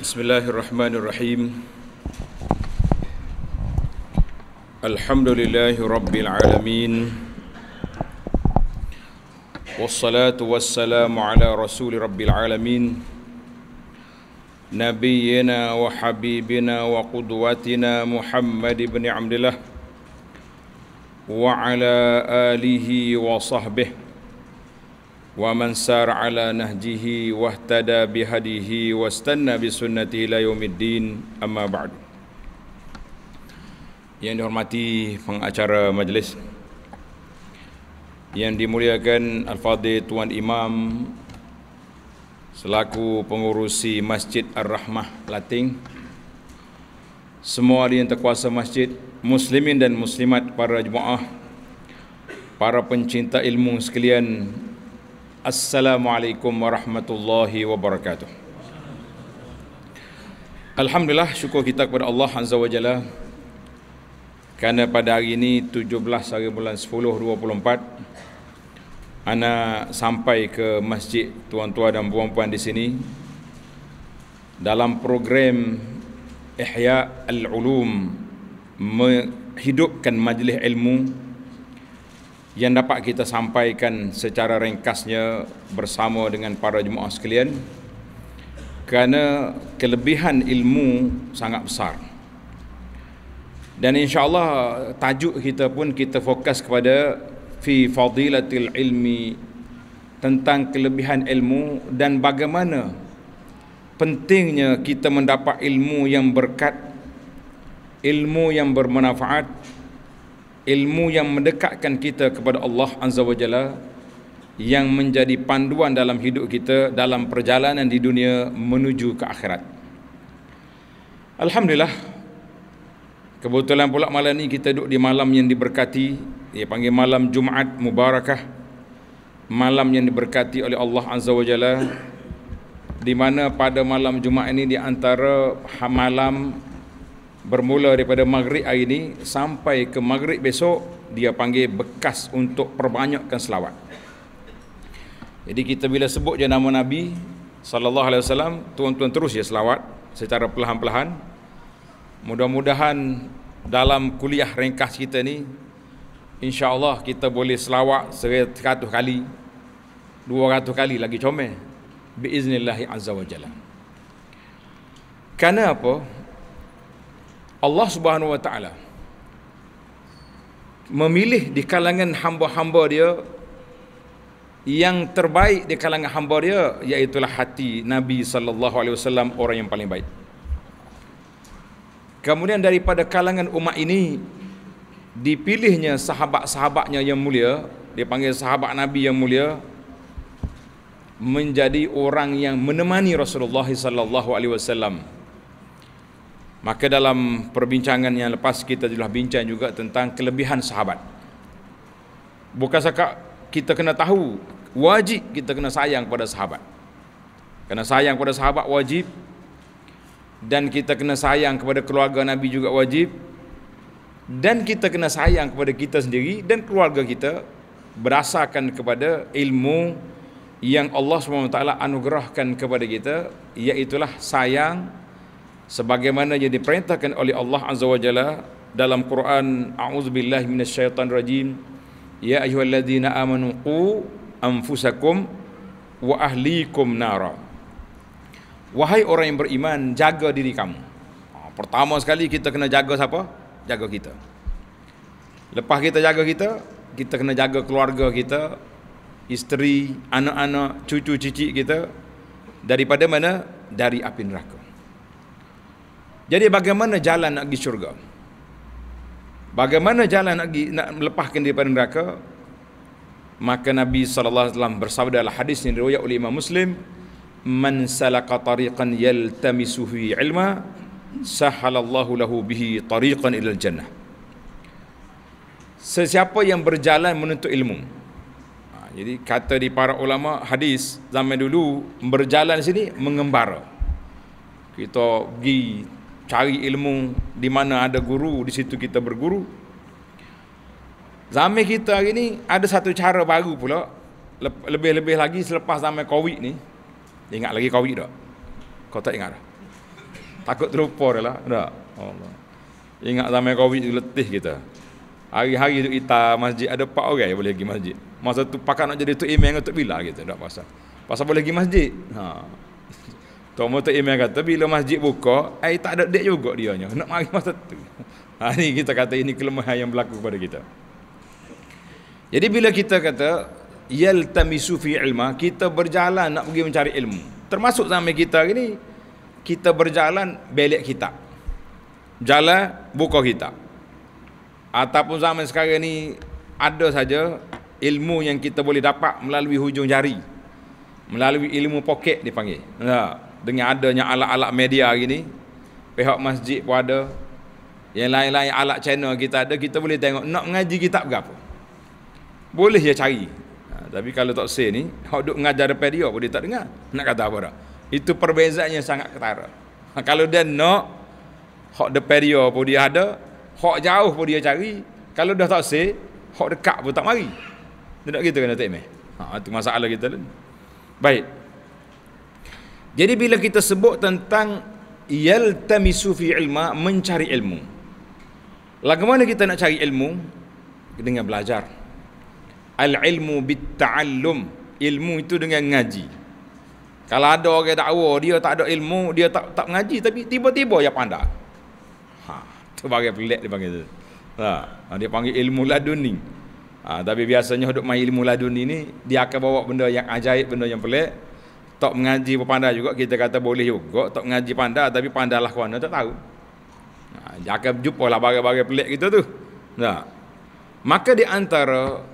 Bismillahirrahmanirrahim Alhamdulillahi Rabbil Alamin Wassalatu wassalamu ala Rasul Rabbil Alamin Nabiyyina wa Habibina wa Qudwatina Muhammad ibn Abdullah Wa ala alihi wa sahbihi ومن سار على نهجه واهتدى بهديه واستنى بسنته الى يوم الدين اما بعد yang dihormati pengacara majlis yang dimuliakan al-fadhil tuan imam selaku pengurusi Masjid Ar-Rahmah Lating semua yang terkuasa masjid muslimin dan muslimat para jemaah para pencinta ilmu sekalian Assalamualaikum warahmatullahi wabarakatuh. Alhamdulillah syukur kita kepada Allah Azza wa Jalla kerana pada hari ini 17 hari bulan 10 24 ana sampai ke masjid tuan-tuan dan puan-puan di sini dalam program Ihya al-Ulum menghidupkan majlis ilmu yang dapat kita sampaikan secara ringkasnya bersama dengan para jemaah sekalian kerana kelebihan ilmu sangat besar dan insyaallah tajuk kita pun kita fokus kepada fi fadilatil ilmi tentang kelebihan ilmu dan bagaimana pentingnya kita mendapat ilmu yang berkat ilmu yang bermanfaat ilmu yang mendekatkan kita kepada Allah Azza wa Jalla yang menjadi panduan dalam hidup kita dalam perjalanan di dunia menuju ke akhirat. Alhamdulillah kebetulan pula malam ni kita duduk di malam yang diberkati, dia panggil malam Jumaat Mubarakah. Malam yang diberkati oleh Allah Azza wa Jalla di mana pada malam Jumaat ini di antara malam bermula daripada maghrib hari ini sampai ke maghrib besok dia panggil bekas untuk perbanyakkan selawat. Jadi kita bila sebut je nama Nabi sallallahu alaihi wasallam tuan-tuan terus ya selawat secara perlahan-lahan. Mudah-mudahan dalam kuliah ringkas kita ni insya-Allah kita boleh selawat 100 kali 200 kali lagi comel biiznillah azza wajalla. Kenapa? apa? Allah Subhanahu Wa Taala memilih di kalangan hamba-hamba dia yang terbaik di kalangan hamba dia iaitu hati Nabi sallallahu alaihi wasallam orang yang paling baik. Kemudian daripada kalangan umat ini dipilihnya sahabat-sahabatnya yang mulia, dipanggil sahabat Nabi yang mulia menjadi orang yang menemani Rasulullah sallallahu alaihi wasallam Maka dalam perbincangan yang lepas kita telah bincang juga tentang kelebihan sahabat. Bukan sekak kita kena tahu wajib kita kena sayang kepada sahabat. Kena sayang kepada sahabat wajib dan kita kena sayang kepada keluarga Nabi juga wajib dan kita kena sayang kepada kita sendiri dan keluarga kita berasaskan kepada ilmu yang Allah SWT anugerahkan kepada kita iaitulah sayang sebagaimana yang diperintahkan oleh Allah Azza wa Jalla dalam Quran A'udzubillahi minasyaitonirrajim Ya ayyuhalladzina amanu qu anfusakum wa ahlikum nara Wahai orang yang beriman jaga diri kamu ha, Pertama sekali kita kena jaga siapa? Jaga kita Lepas kita jaga kita Kita kena jaga keluarga kita Isteri, anak-anak, cucu-cicik kita Daripada mana? Dari api neraka jadi bagaimana jalan nak pergi syurga? Bagaimana jalan nak, pergi, nak melepaskan daripada neraka? Maka Nabi SAW bersabda dalam hadis yang diriwayat oleh Imam Muslim Man salaka tariqan yaltamisu fi ilma sahalallahu lahu bihi tariqan ilal jannah Sesiapa yang berjalan menuntut ilmu ha, jadi kata di para ulama hadis zaman dulu berjalan sini mengembara. Kita pergi cari ilmu di mana ada guru di situ kita berguru zaman kita hari ni ada satu cara baru pula lebih-lebih lagi selepas zaman covid ni ingat lagi covid tak kau tak ingat dah takut terlupa dah lah tak Allah ingat zaman covid tu letih kita hari-hari duduk kita masjid ada empat orang yang boleh pergi masjid masa tu pakar nak jadi tu imam atau bila kita tak pasal pasal boleh pergi masjid ha Tok Mutak Imam kata bila masjid buka, ai tak ada dek juga dia dianya. Nak mari masa tu. Ha ni kita kata ini kelemahan yang berlaku kepada kita. Jadi bila kita kata yaltamisu fi ilma, kita berjalan nak pergi mencari ilmu. Termasuk zaman kita ni kita berjalan belak kita, Jalan buka kita. Ataupun zaman sekarang ni ada saja ilmu yang kita boleh dapat melalui hujung jari. Melalui ilmu poket dipanggil. Tak. Ya. Ha dengan adanya alat-alat media hari ni pihak masjid pun ada yang lain-lain alat channel kita ada kita boleh tengok nak mengaji kitab ke boleh ya cari ha, tapi kalau tak say ni hok duk mengajar depan dia boleh tak dengar nak kata apa dah itu perbezaannya sangat ketara ha, kalau dia nak hok de perio pun dia ada hok jauh pun dia cari kalau dah tak say hok dekat pun tak mari tidak gitu kena take meh ha, itu masalah kita lah. baik jadi bila kita sebut tentang yaltamisu fi ilma mencari ilmu. mana kita nak cari ilmu? Dengan belajar. Al ilmu bit ta'allum. Ilmu itu dengan ngaji. Kalau ada orang dakwa dia tak ada ilmu, dia tak tak ngaji tapi tiba-tiba dia pandai. Ha, tu bagi pelik dia panggil tu. Ha, ha, dia panggil ilmu laduni. Ha, tapi biasanya hidup main ilmu laduni ni dia akan bawa benda yang ajaib, benda yang pelik tak mengaji pandai juga kita kata boleh juga tak mengaji pandai tapi pandailah kau tak tahu nah, ha, jangan jumpa lah bagai-bagai pelik kita tu nah. maka di antara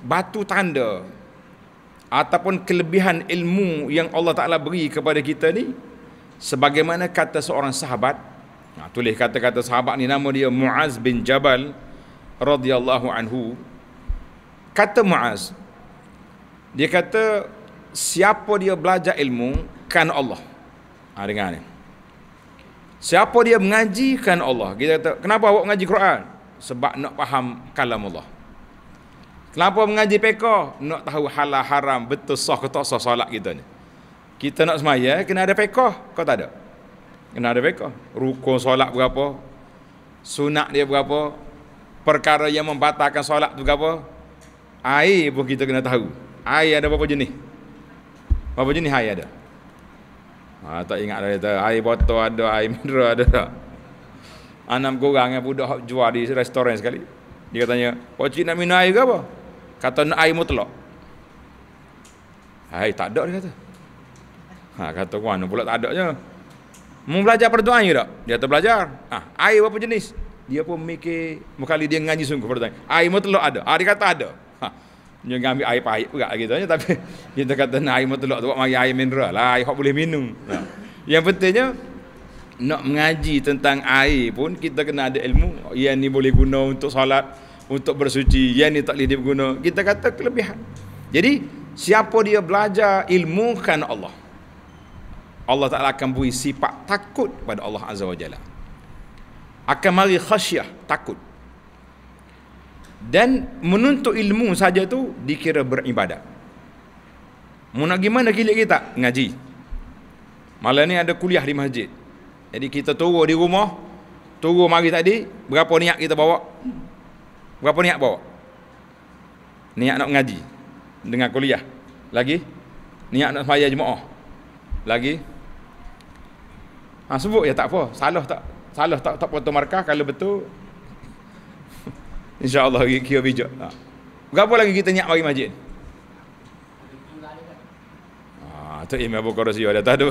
batu tanda ataupun kelebihan ilmu yang Allah Ta'ala beri kepada kita ni sebagaimana kata seorang sahabat nah, ha, tulis kata-kata sahabat ni nama dia Muaz bin Jabal radhiyallahu anhu kata Muaz dia kata siapa dia belajar ilmu kan Allah. Ha, dengar ni. Siapa dia mengaji kan Allah. Kita kata, kenapa awak mengaji Quran? Sebab nak faham kalam Allah. Kenapa mengaji peka? Nak tahu halal haram betul sah ke tak sah solat kita ni. Kita nak semaya, kena ada peka. Kau tak ada? Kena ada peka. Rukun solat berapa? Sunat dia berapa? Perkara yang membatalkan solat tu berapa? Air pun kita kena tahu. Air ada berapa jenis? Apa jenis air ada? Ha, tak ingat dah kata air botol ada, air mineral ada tak? Enam kurang yang budak jual di restoran sekali. Dia katanya, "Pak oh, cik nak minum air ke apa?" Kata nak air mutlak. Air tak ada dia kata. Ha, kata kau pula tak ada je. Mau belajar pada tuan air tak? Dia kata belajar. Ha, air berapa jenis? Dia pun mikir, mukali dia ngaji sungguh pada tuan. Air mutlak ada. Ha, dia kata ada. Dia ambil air pahit pula gitu ya. Tapi kita kata nak air matulak tu buat mari air mineral lah. Air yang boleh minum. Ha. yang pentingnya nak mengaji tentang air pun kita kena ada ilmu yang ni boleh guna untuk solat, untuk bersuci, yang ni tak boleh guna. Kita kata kelebihan. Jadi siapa dia belajar ilmu kan Allah. Allah Ta'ala akan beri sifat takut kepada Allah Azza wa Jalla. Akan mari khasyah, takut dan menuntut ilmu saja tu dikira beribadat mu nak gimana kilik kita ngaji malam ni ada kuliah di masjid jadi kita turun di rumah turun mari tadi berapa niat kita bawa berapa niat bawa niat nak ngaji dengan kuliah lagi niat nak sembahyang jemaah lagi ha, sebut ya tak apa salah tak salah tak tak potong markah kalau betul InsyaAllah kira, kira bijak. Ha. Berapa lagi kita nyak bagi majin? Ha, ah, tu ime Abu ada. Ada,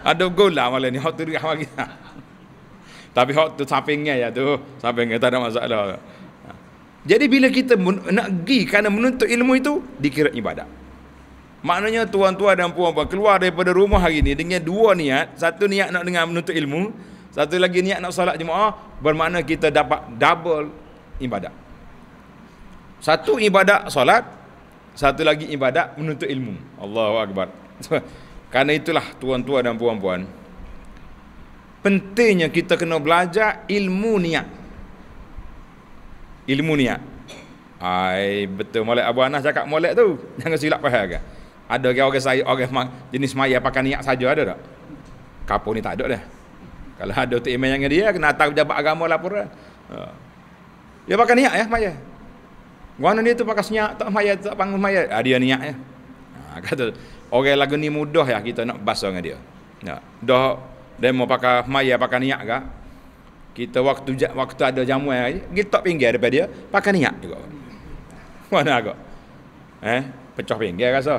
ada gol lah malam ni. Hak tu dekat bagi. Tapi hak tu sampingnya ya tu. Sampingnya tak ada masalah. Ha. Jadi bila kita nak pergi kerana menuntut ilmu itu, dikira ibadat. Maknanya tuan-tuan dan puan-puan keluar daripada rumah hari ini dengan dua niat. Satu niat nak dengar menuntut ilmu. Satu lagi niat nak salat jemaah. Bermakna kita dapat double ibadat. Satu ibadat solat, satu lagi ibadat menuntut ilmu. Allahu akbar. Karena itulah tuan-tuan dan puan-puan, pentingnya kita kena belajar ilmu niat. Ilmu niat. Ai betul molek Abu Anas cakap molek tu. Jangan silap faham kan. Ada ke orang saya orang jenis maya pakai niat saja ada tak? Kapo ni tak ada dah. Kalau ada tu iman yang dia kena atas jabat agama lah Ha. Dia pakai niat ya maya. Wan dia tu pakai senyap tak mayat tak bangun mayat. Ah, dia niat ya. Ha, kata orang lagu ni mudah ya kita nak bahasa dengan dia. Ya. Dah dia mau pakai maya pakai niat ke? Kita waktu waktu ada jamuan lagi, ya, kita tak pinggir daripada dia, pakai niat juga. Mana aku? Eh, pecah pinggir rasa.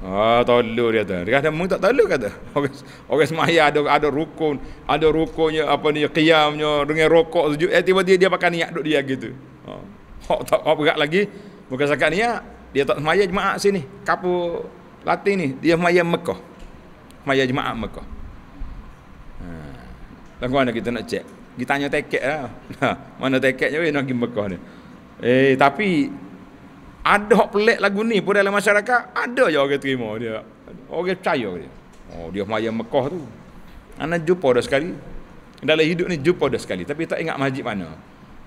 Oh, ah, tolu dia tu. Dia kata, mu tak tolu kata. Orang, orang semaya ada ada rukun, ada rukunnya, apa ni, qiyamnya, dengan rokok sejuk. Eh, tiba-tiba dia pakai niat duduk dia gitu. Oh. Hak tak kau berat lagi. Bukan sakat niat. Ya. Dia tak semaya jemaah sini. Kapu latih ni. Dia semaya Mekah. Semaya jemaah Mekah. Ha. Tak kuan kita nak cek. Kita tanya teket lah. Ha. Ha, mana teketnya weh nak pergi Mekah ni. Eh tapi. Ada hak pelik lagu ni pun dalam masyarakat. Ada je orang terima dia. Orang percaya dia. Oh dia semaya Mekah tu. Anak jumpa dah sekali. Dalam hidup ni jumpa dah sekali. Tapi tak ingat masjid mana.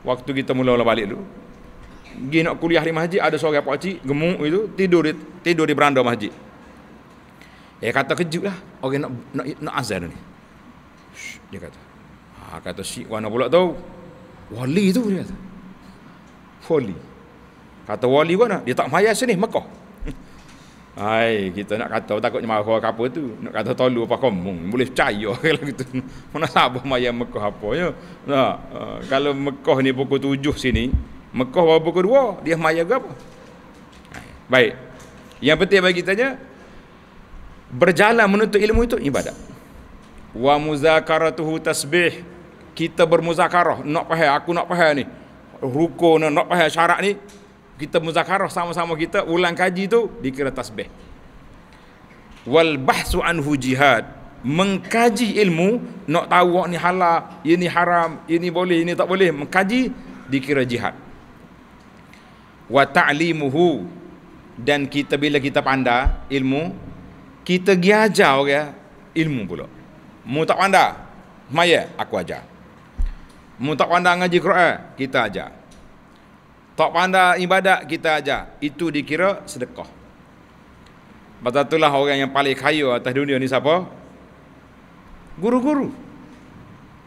Waktu kita mula-mula balik dulu gi nak kuliah di masjid ada seorang pak cik gemuk itu tidur di tidur di beranda masjid. Dia eh, kata kejutlah orang nak nak, nak azan ni. dia kata. Ha kata si mana pula tahu. Wali tu dia kata. Wali. Kata wali mana? Dia tak mayas sini Mekah. Hai, kita nak kata takutnya marah ke apa tu. Nak kata tolu apa kampung. Boleh percaya ke lah gitu. Mana sabar maya Mekah apa ya. Nah, ha, kalau Mekah ni pukul tujuh sini, Mekah berapa pukul dia maya ke apa baik yang penting bagi kita je berjalan menuntut ilmu itu ibadat wa muzakaratuhu tasbih kita bermuzakarah nak faham aku nak faham ni rukun nak faham syarat ni kita muzakarah sama-sama kita ulang kaji tu dikira tasbih wal bahsu anhu jihad mengkaji ilmu nak tahu ni halal ini haram ini boleh ini tak boleh mengkaji dikira jihad wa ta'limuhu dan kita bila kita pandai ilmu kita giajar orang ilmu pula mu tak pandai maya aku ajar mu tak pandai ngaji Quran kita ajar tak pandai ibadat kita ajar itu dikira sedekah Batatulah orang yang paling kaya atas dunia ni siapa? Guru-guru.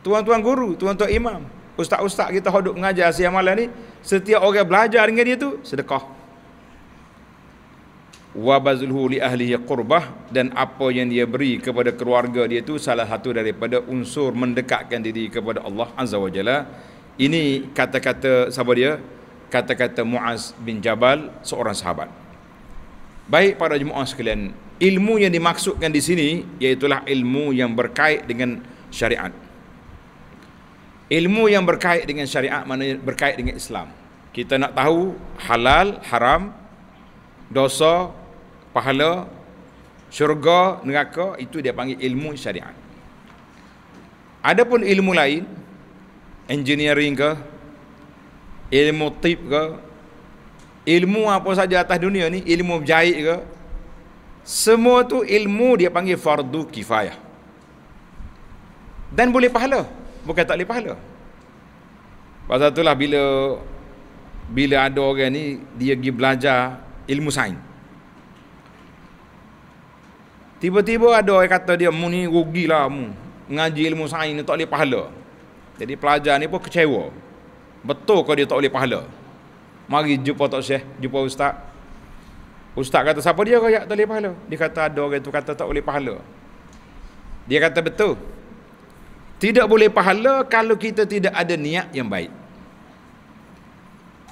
Tuan-tuan guru, tuan-tuan imam ustaz-ustaz kita hodok mengajar siang malam ni setiap orang belajar dengan dia tu sedekah wa bazluhu li ahlihi qurbah dan apa yang dia beri kepada keluarga dia tu salah satu daripada unsur mendekatkan diri kepada Allah azza wajalla ini kata-kata siapa dia kata-kata Muaz bin Jabal seorang sahabat baik para jemaah sekalian ilmu yang dimaksudkan di sini iaitu ilmu yang berkait dengan syariat ilmu yang berkait dengan syariat mana berkait dengan Islam kita nak tahu halal haram dosa pahala syurga neraka itu dia panggil ilmu syariat adapun ilmu lain engineering ke ilmu tip ke ilmu apa saja atas dunia ni ilmu jahit ke semua tu ilmu dia panggil fardu kifayah dan boleh pahala bukan tak boleh pahala. Pasal itulah bila bila ada orang ni dia pergi belajar ilmu sains. Tiba-tiba ada orang kata dia mu ni rugilah mu. Ngaji ilmu sains ni tak boleh pahala. Jadi pelajar ni pun kecewa. Betul kalau dia tak boleh pahala. Mari jumpa tak syekh, jumpa ustaz. Ustaz kata siapa dia kau tak boleh pahala? Dia kata ada orang tu kata tak boleh pahala. Dia kata betul. Tidak boleh pahala kalau kita tidak ada niat yang baik.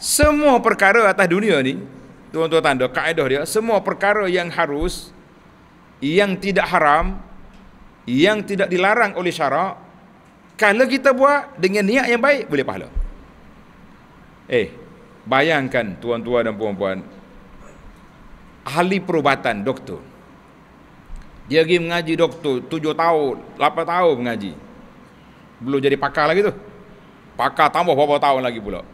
Semua perkara atas dunia ni, tuan-tuan tanda, kaedah dia, semua perkara yang harus, yang tidak haram, yang tidak dilarang oleh syarak, kalau kita buat dengan niat yang baik, boleh pahala. Eh, bayangkan tuan-tuan dan puan-puan, ahli perubatan, doktor. Dia pergi mengaji doktor, tujuh tahun, lapan tahun mengaji. Belum jadi pakar lagi tu. Pakar tambah beberapa tahun lagi pula.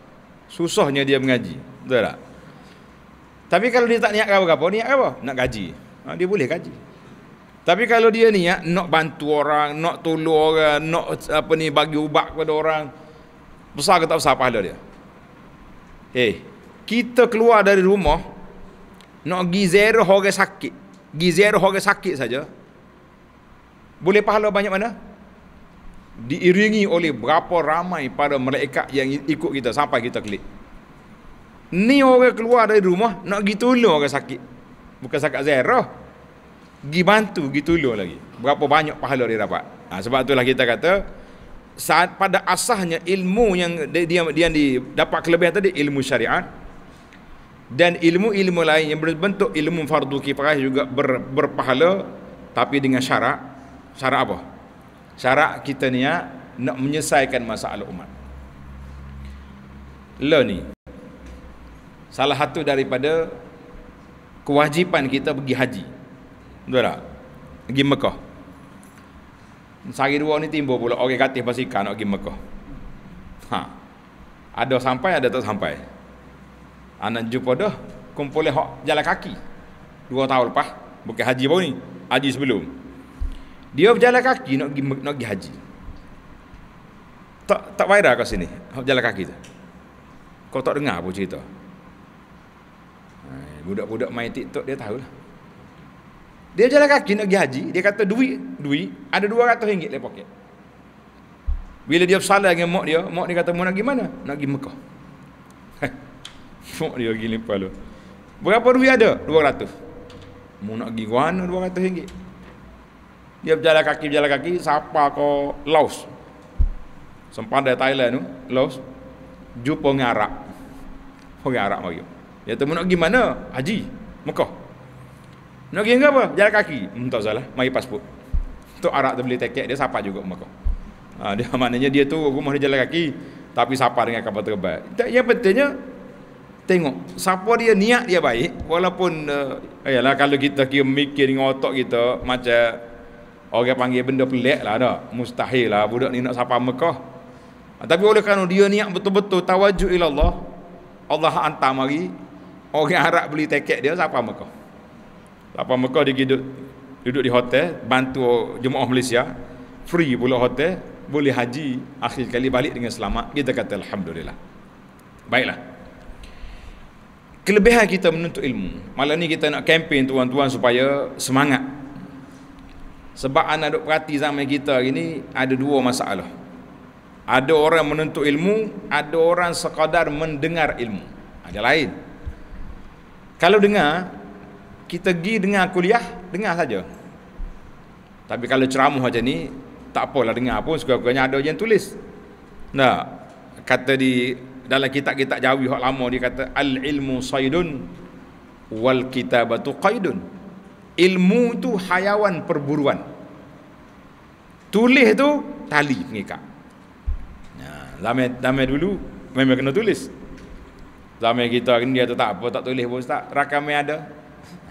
Susahnya dia mengaji. Betul tak? Tapi kalau dia tak niat apa-apa, niat apa? Nak gaji. Ha, dia boleh gaji. Tapi kalau dia niat nak bantu orang, nak tolong orang, nak apa ni bagi ubat kepada orang, besar ke tak besar pahala dia? Hei, eh, kita keluar dari rumah nak pergi zero orang sakit. Pergi zero orang sakit saja. Boleh pahala banyak mana? diiringi oleh berapa ramai pada malaikat yang ikut kita sampai kita klik Ni orang keluar dari rumah nak pergi tolong orang sakit. Bukan sakit zairah. Gi bantu, gi tolong lagi. Berapa banyak pahala dia dapat. Ha, sebab itulah kita kata saat pada asahnya ilmu yang dia dia dapat kelebihan tadi ilmu syariat dan ilmu-ilmu lain yang berbentuk ilmu fardu kifayah juga ber, berpahala tapi dengan syarat syarat apa? syarat kita niat ah, nak menyelesaikan masalah umat. Lo ni salah satu daripada kewajipan kita pergi haji. Betul tak? Pergi Mekah. Sehari dua ni timbul pula orang katih pasikan nak pergi Mekah. Ha. Ada sampai ada tak sampai. Anak ah, jumpa dah kumpul hok jalan kaki. Dua tahun lepas bukan haji baru ni, haji sebelum. Dia berjalan kaki nak pergi, nak pergi haji. Tak tak viral kat sini. Hak jalan kaki tu. Kau tak dengar apa cerita? Eh, budak-budak main TikTok dia tahulah. Dia jalan kaki nak pergi haji, dia kata duit, duit ada 200 ringgit dalam poket. Bila dia bersalah dengan mak dia, mak dia kata, mau nak pergi mana? Nak pergi Mekah. mak dia pergi lipat Berapa duit ada? 200. Mau nak pergi mana 200 ringgit? dia berjalan kaki berjalan kaki sampai ke Laos sempat dari Thailand tu Laos jumpa dengan Arab orang Arab mari dia tu nak pergi haji Mekah nak pergi apa jalan kaki hmm, tak salah mari pasport tu Arab tu beli tiket dia sampai juga Mekah ha, dia maknanya dia tu rumah mahu jalan kaki tapi sampai dengan kapal terbang tak yang pentingnya tengok siapa dia niat dia baik walaupun uh, eh, ayalah kalau kita kira mikir dengan otak kita macam orang panggil benda pelik lah dah mustahil lah budak ni nak sapa Mekah ah, tapi oleh kerana dia niat betul-betul tawajuh ila Allah Allah hantar mari orang Arab beli tiket dia sapa Mekah sapa Mekah dia duduk, duduk di hotel bantu jemaah Malaysia free pula hotel boleh haji akhir kali balik dengan selamat kita kata Alhamdulillah baiklah kelebihan kita menuntut ilmu malam ni kita nak kempen tuan-tuan supaya semangat sebab anak duk perhati zaman kita ini ada dua masalah. Ada orang menuntut ilmu, ada orang sekadar mendengar ilmu. Ada lain. Kalau dengar, kita pergi dengar kuliah, dengar saja. Tapi kalau ceramah macam ni, tak apalah dengar pun, sekurang-kurangnya ada yang tulis. Nah, kata di dalam kitab-kitab jawi hak lama dia kata al ilmu saydun wal kitabatu qaidun. Ilmu tu hayawan perburuan. Tulis tu tali pengikat. Lama lama dulu memang kena tulis. Lama kita kan dia tak apa tak tulis pun ustaz. Rakamnya ada.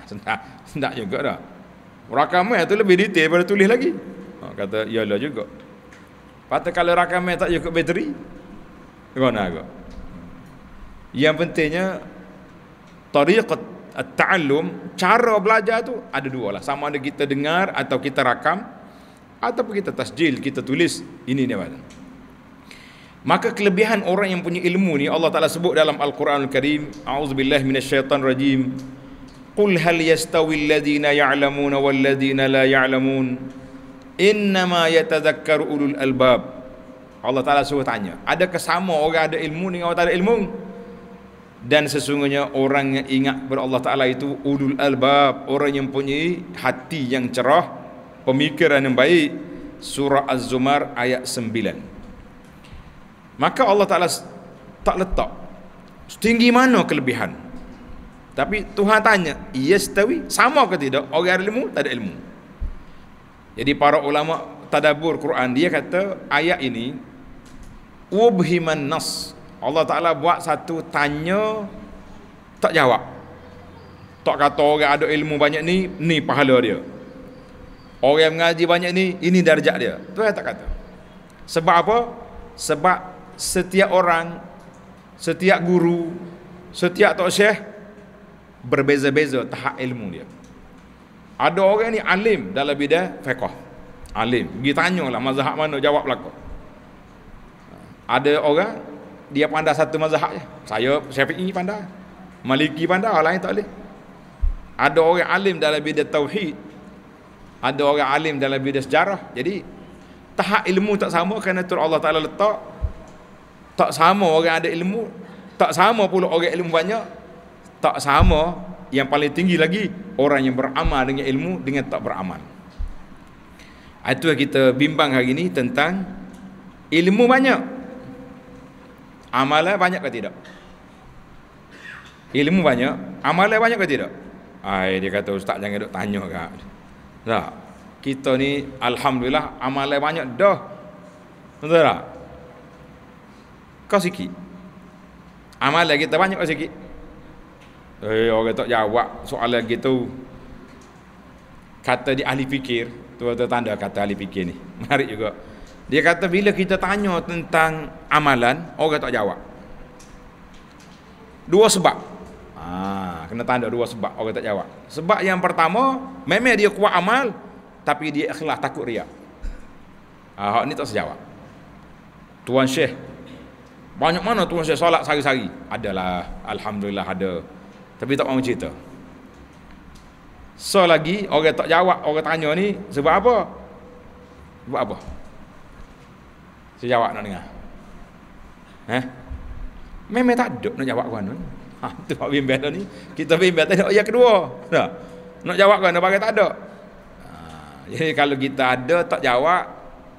Sendak, sendak juga dah. Rakamnya tu lebih detail daripada tulis lagi. Ha, kata iyalah juga. Patut kalau rakamnya tak cukup bateri. Kau aku. Yang pentingnya tariqat ta'allum cara belajar tu ada dua lah sama ada kita dengar atau kita rakam ataupun kita tasjil kita tulis ini ni mana maka kelebihan orang yang punya ilmu ni Allah Ta'ala sebut dalam Al-Quranul Karim A'udzubillah minasyaitan rajim Qul hal yastawi alladhina ya'lamuna walladhina la ya'lamun Innama yatadhakkaru ulul albab Allah Ta'ala suruh tanya Adakah sama orang ada ilmu dengan orang tak ada ilmu? dan sesungguhnya orang yang ingat kepada Allah Ta'ala itu ulul albab orang yang punya hati yang cerah pemikiran yang baik surah Az-Zumar ayat 9 maka Allah Ta'ala tak letak setinggi mana kelebihan tapi Tuhan tanya yastawi sama ke tidak orang ada ilmu tak ada ilmu jadi para ulama tadabur Quran dia kata ayat ini ubhiman nas Allah Ta'ala buat satu tanya tak jawab tak kata orang ada ilmu banyak ni ni pahala dia orang mengaji banyak ni ini darjah dia tu yang tak kata sebab apa sebab setiap orang setiap guru setiap tok syekh berbeza-beza tahap ilmu dia ada orang ni alim dalam bidang fiqh alim pergi tanyalah mazhab mana jawab belaka ada orang dia pandai satu mazhab je. Saya Syafi'i pandai. Maliki pandai, orang lain tak boleh. Ada orang alim dalam bidang tauhid. Ada orang alim dalam bidang sejarah. Jadi tahap ilmu tak sama kerana tu Allah Taala letak tak sama orang ada ilmu, tak sama pula orang ilmu banyak, tak sama yang paling tinggi lagi orang yang beramal dengan ilmu dengan tak beramal. Itu yang kita bimbang hari ini tentang ilmu banyak Amalan banyak ke tidak? Ilmu banyak, amalan banyak ke tidak? Ai dia kata ustaz jangan duk tanya kak. Tak. Kita ni alhamdulillah amalan banyak dah. Betul tak? Kau sikit. Amalan kita banyak ke sikit? Eh orang tak jawab soalan gitu. Kata di ahli fikir, tu ada tanda kata ahli fikir ni. Mari juga. Dia kata bila kita tanya tentang amalan, orang tak jawab. Dua sebab. Ha, kena tanda dua sebab orang tak jawab. Sebab yang pertama, memang dia kuat amal tapi dia ikhlas takut riak. Ha, hak ni tak sejawab. Tuan Syekh banyak mana tuan saya solat sehari-hari? Adalah, Alhamdulillah ada. Tapi tak mau cerita. So lagi, orang tak jawab, orang tanya ni, sebab apa? Sebab apa? Saya jawab nak dengar. Eh? Memang tak ada nak jawab kan. Ha, tu Pak Bimbel lah ni. Kita Bimbel oh, ya, tak ada ayat kedua. Ha, nah. Nak jawab kan, nak bagai tak ada. jadi kalau kita ada, tak jawab,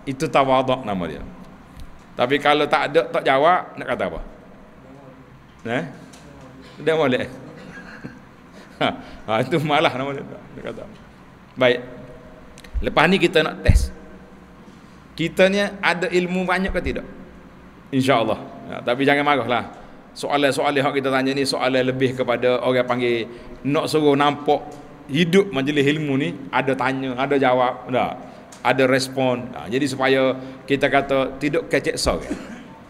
itu tawaduk nama dia. Tapi kalau tak ada, tak jawab, nak kata apa? Eh? Dia boleh. Ha, ha, itu malah nama dia. Nak kata. Baik. Lepas ni kita nak test. Kita ni ada ilmu banyak ke tidak? InsyaAllah. Ya, tapi jangan marahlah. Soalan-soalan hak kita tanya ni soalan lebih kepada orang panggil nak suruh nampak hidup majlis ilmu ni ada tanya, ada jawab, ada, ada respon. Ya, jadi supaya kita kata tidak kecek sorang.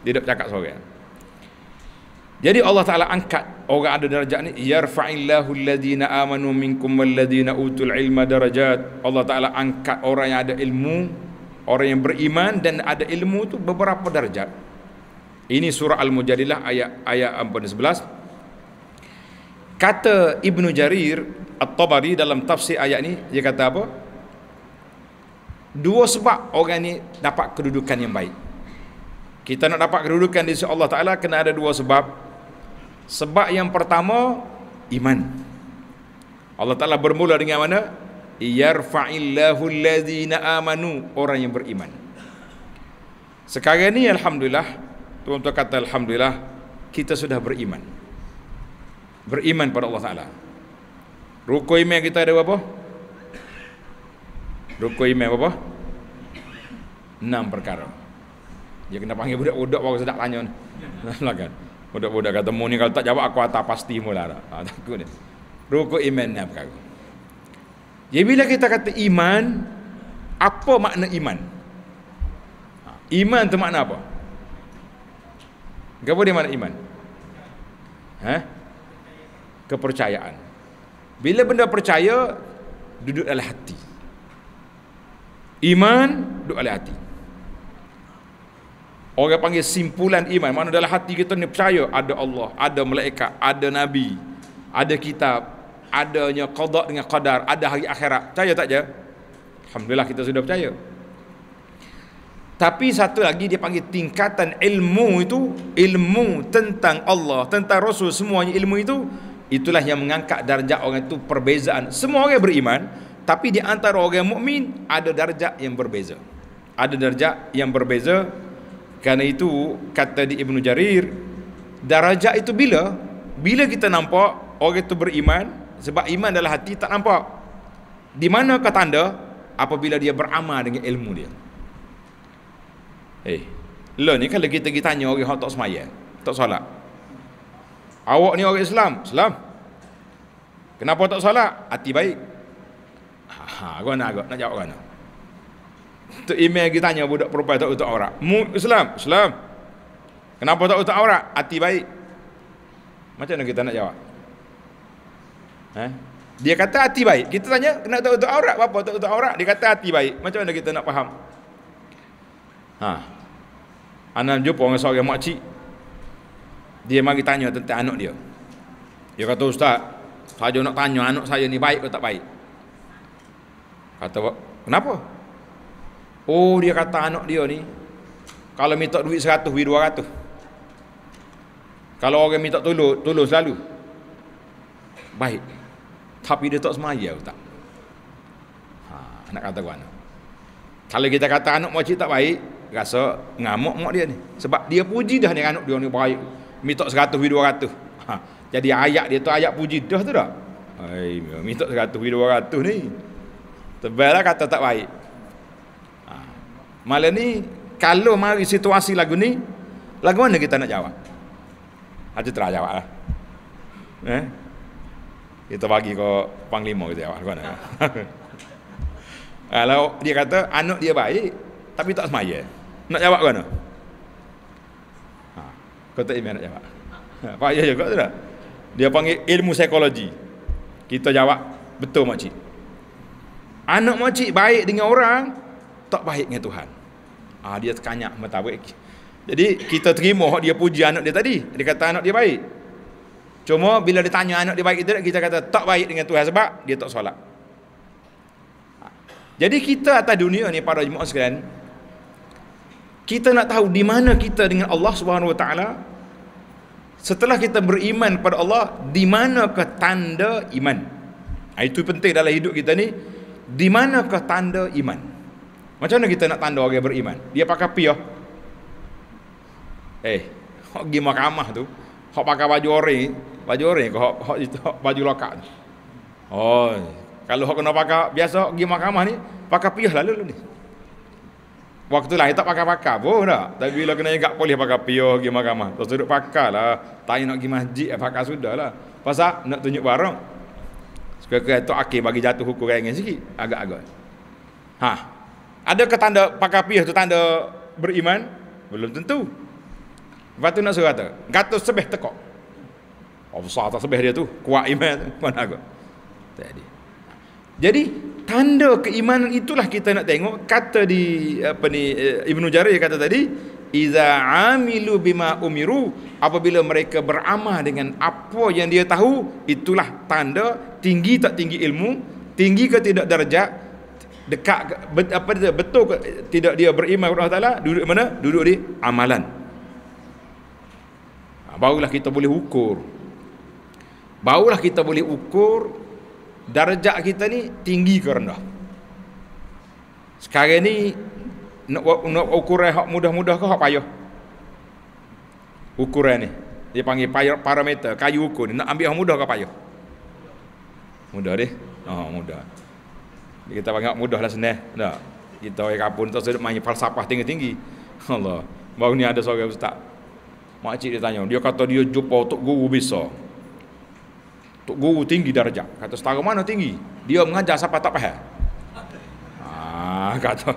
Tidak cakap sorang. Jadi Allah Taala angkat orang ada darjat ni yarfa'illahu alladhina amanu minkum walladhina utul ilma darajat. Allah Taala angkat orang yang ada ilmu orang yang beriman dan ada ilmu tu beberapa darjat. Ini surah Al-Mujadilah ayat ayat 11. Kata Ibnu Jarir At-Tabari dalam tafsir ayat ni dia kata apa? Dua sebab orang ni dapat kedudukan yang baik. Kita nak dapat kedudukan di sisi Allah Taala kena ada dua sebab. Sebab yang pertama iman. Allah Taala bermula dengan mana? yarfa'illahu alladhina amanu orang yang beriman sekarang ni alhamdulillah tuan-tuan kata alhamdulillah kita sudah beriman beriman pada Allah Taala rukun iman kita ada berapa rukun iman berapa enam perkara dia kena panggil budak-budak Bawa sedap tanya ni kan budak-budak kata mu tak jawab aku atas pasti mula dah ah, takut rukun iman enam perkara jadi ya, bila kita kata iman, apa makna iman? Ha, iman tu makna apa? Apa dia makna iman? Ha? Kepercayaan. Bila benda percaya, duduk dalam hati. Iman duduk dalam hati. Orang panggil simpulan iman. Mana dalam hati kita ni percaya ada Allah, ada malaikat, ada Nabi, ada kitab, adanya qadar dengan qadar ada hari akhirat percaya tak je Alhamdulillah kita sudah percaya tapi satu lagi dia panggil tingkatan ilmu itu ilmu tentang Allah tentang Rasul semuanya ilmu itu itulah yang mengangkat darjah orang itu perbezaan semua orang beriman tapi di antara orang mukmin ada darjah yang berbeza ada darjah yang berbeza kerana itu kata di Ibnu Jarir darjah itu bila bila kita nampak orang itu beriman sebab iman dalam hati tak nampak di mana ke tanda apabila dia beramal dengan ilmu dia eh hey, lo ni kalau kita pergi tanya orang yang tak semaya, tak solat awak ni orang Islam Islam kenapa tak solat hati baik ha gua nak nak jawab kan tu email kita tanya budak perempuan tak utak aurat mu Islam Islam kenapa tak utak aurat hati baik macam mana kita nak jawab Eh? Dia kata hati baik. Kita tanya, kena tutup aurat apa? Tutup aurat. Dia kata hati baik. Macam mana kita nak faham? Ha. Anak jumpa orang seorang makcik. Dia mari tanya tentang anak dia. Dia kata, Ustaz, saya nak tanya anak saya ni baik atau tak baik? Kata, kenapa? Oh, dia kata anak dia ni, kalau minta duit seratus, duit dua ratus. Kalau orang minta tolong, tolong selalu. Baik. Baik tapi dia tak semaya tak ha, nak kata kawan. kalau kita kata anak makcik tak baik rasa ngamuk mak dia ni sebab dia puji dah ni anak dia ni baik Mitok seratus bi dua ha, jadi ayat dia tu ayat puji dah tu dah Hai, minta seratus bi ni tebal lah kata tak baik ha, malam ni kalau mari situasi lagu ni lagu mana kita nak jawab ada terajawab lah eh? dia bagi ke panglima kita awak kan. Kalau eh, dia kata anak dia baik tapi tak semaya. Nak jawab kan? Ha, kau tak ingin nak jawab. Ha, Pak ya juga tu dah. Dia panggil ilmu psikologi. Kita jawab betul mak cik. Anak mak cik baik dengan orang tak baik dengan Tuhan. ha, dia terkanyak mata Jadi kita terima dia puji anak dia tadi. Dia kata anak dia baik. Cuma bila ditanya anak dia baik itu, kita kata tak baik dengan Tuhan sebab dia tak solat. Jadi kita atas dunia ni para jemaah sekalian, kita nak tahu di mana kita dengan Allah Subhanahu Wa Taala. Setelah kita beriman kepada Allah, di manakah tanda iman? Ha, itu penting dalam hidup kita ni. Di manakah tanda iman? Macam mana kita nak tanda orang yang beriman? Dia pakai piah. Oh. Eh, hok gi mahkamah tu, hok pakai baju oreng, baju orang ke hok hok itu baju lokak. Oh, kalau hok kena pakai biasa hok pergi mahkamah ni pakai piah lalu ni. Waktu lain tak pakai pakai boh dah. Tapi bila kena ingat polis pakai piah pergi mahkamah, terus duduk pakai lah. Tanya nak pergi masjid eh pakai sudahlah. Pasal nak tunjuk barang. Sekali-kali tok akhir bagi jatuh hukum kain sikit agak-agak. Ha. Ada ke tanda pakai piah tu tanda beriman? Belum tentu. Lepas nak suruh kata, gatuh sebeh tekok. Besar atas sebeh dia tu. Kuat iman. Mana aku? Tak ada. Jadi, tanda keimanan itulah kita nak tengok. Kata di, apa ni, eh, Ibn Jarir kata tadi, Iza amilu bima umiru Apabila mereka beramah dengan apa yang dia tahu Itulah tanda tinggi tak tinggi ilmu Tinggi ke tidak darjat Dekat ke, apa dia, betul ke tidak dia beriman kepada Allah Ta'ala Duduk mana? Duduk di amalan ha, Barulah kita boleh ukur Barulah kita boleh ukur darjat kita ni tinggi ke rendah. Sekarang ni nak, nak ukuran hak mudah-mudah ke hak payah? Ukuran ni dia panggil payah, parameter kayu ukur ni nak ambil yang mudah ke payah? Mudah deh. Oh, mudah. Dia kita panggil mudah lah senih. Tak. Kita orang kapun tu sedap main falsafah tinggi-tinggi. Allah. Baru ni ada seorang ustaz. Makcik dia tanya, dia kata dia jumpa untuk guru besar. Tok Guru tinggi darjah. Kata setara mana tinggi? Dia mengajar siapa tak faham. Ah, kata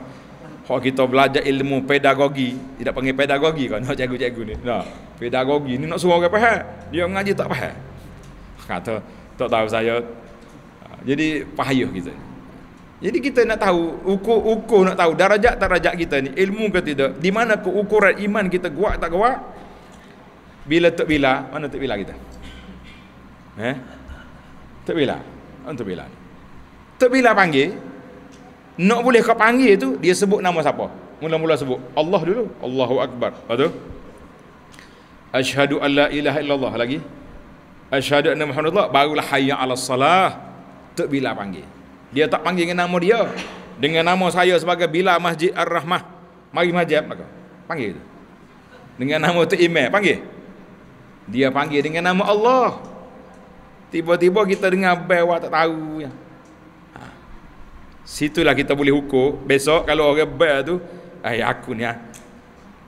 kalau kita belajar ilmu pedagogi, tidak panggil pedagogi kan, nak cikgu-cikgu ni. Nah, pedagogi ni nak suruh orang faham. Dia mengaji tak faham. Kata, tak tahu saya. Ah, jadi, payah kita. Jadi kita nak tahu, ukur-ukur nak tahu darajat tak darajat kita ni, ilmu ke tidak, di mana ukuran iman kita kuat tak kuat, bila tak bila, mana tak bila kita. Eh? Tak bila. Untuk oh, bila. Tak bila panggil. Nak boleh kau panggil tu, dia sebut nama siapa. Mula-mula sebut. Allah dulu. Allahu Akbar. Lepas tu. Ashadu an ilaha illallah. Lagi. Ashhadu anna Muhammadullah. Barulah hayya ala salah. Tak bila panggil. Dia tak panggil dengan nama dia. Dengan nama saya sebagai Bila Masjid Ar-Rahmah. Mari majab. Maka. Panggil tu. Dengan nama tu imam. Panggil. Dia panggil dengan nama Allah. Tiba-tiba kita dengar bewa tak tahu ya. Ha. Situlah kita boleh hukum Besok kalau orang bewa tu, ai eh, aku ni ha.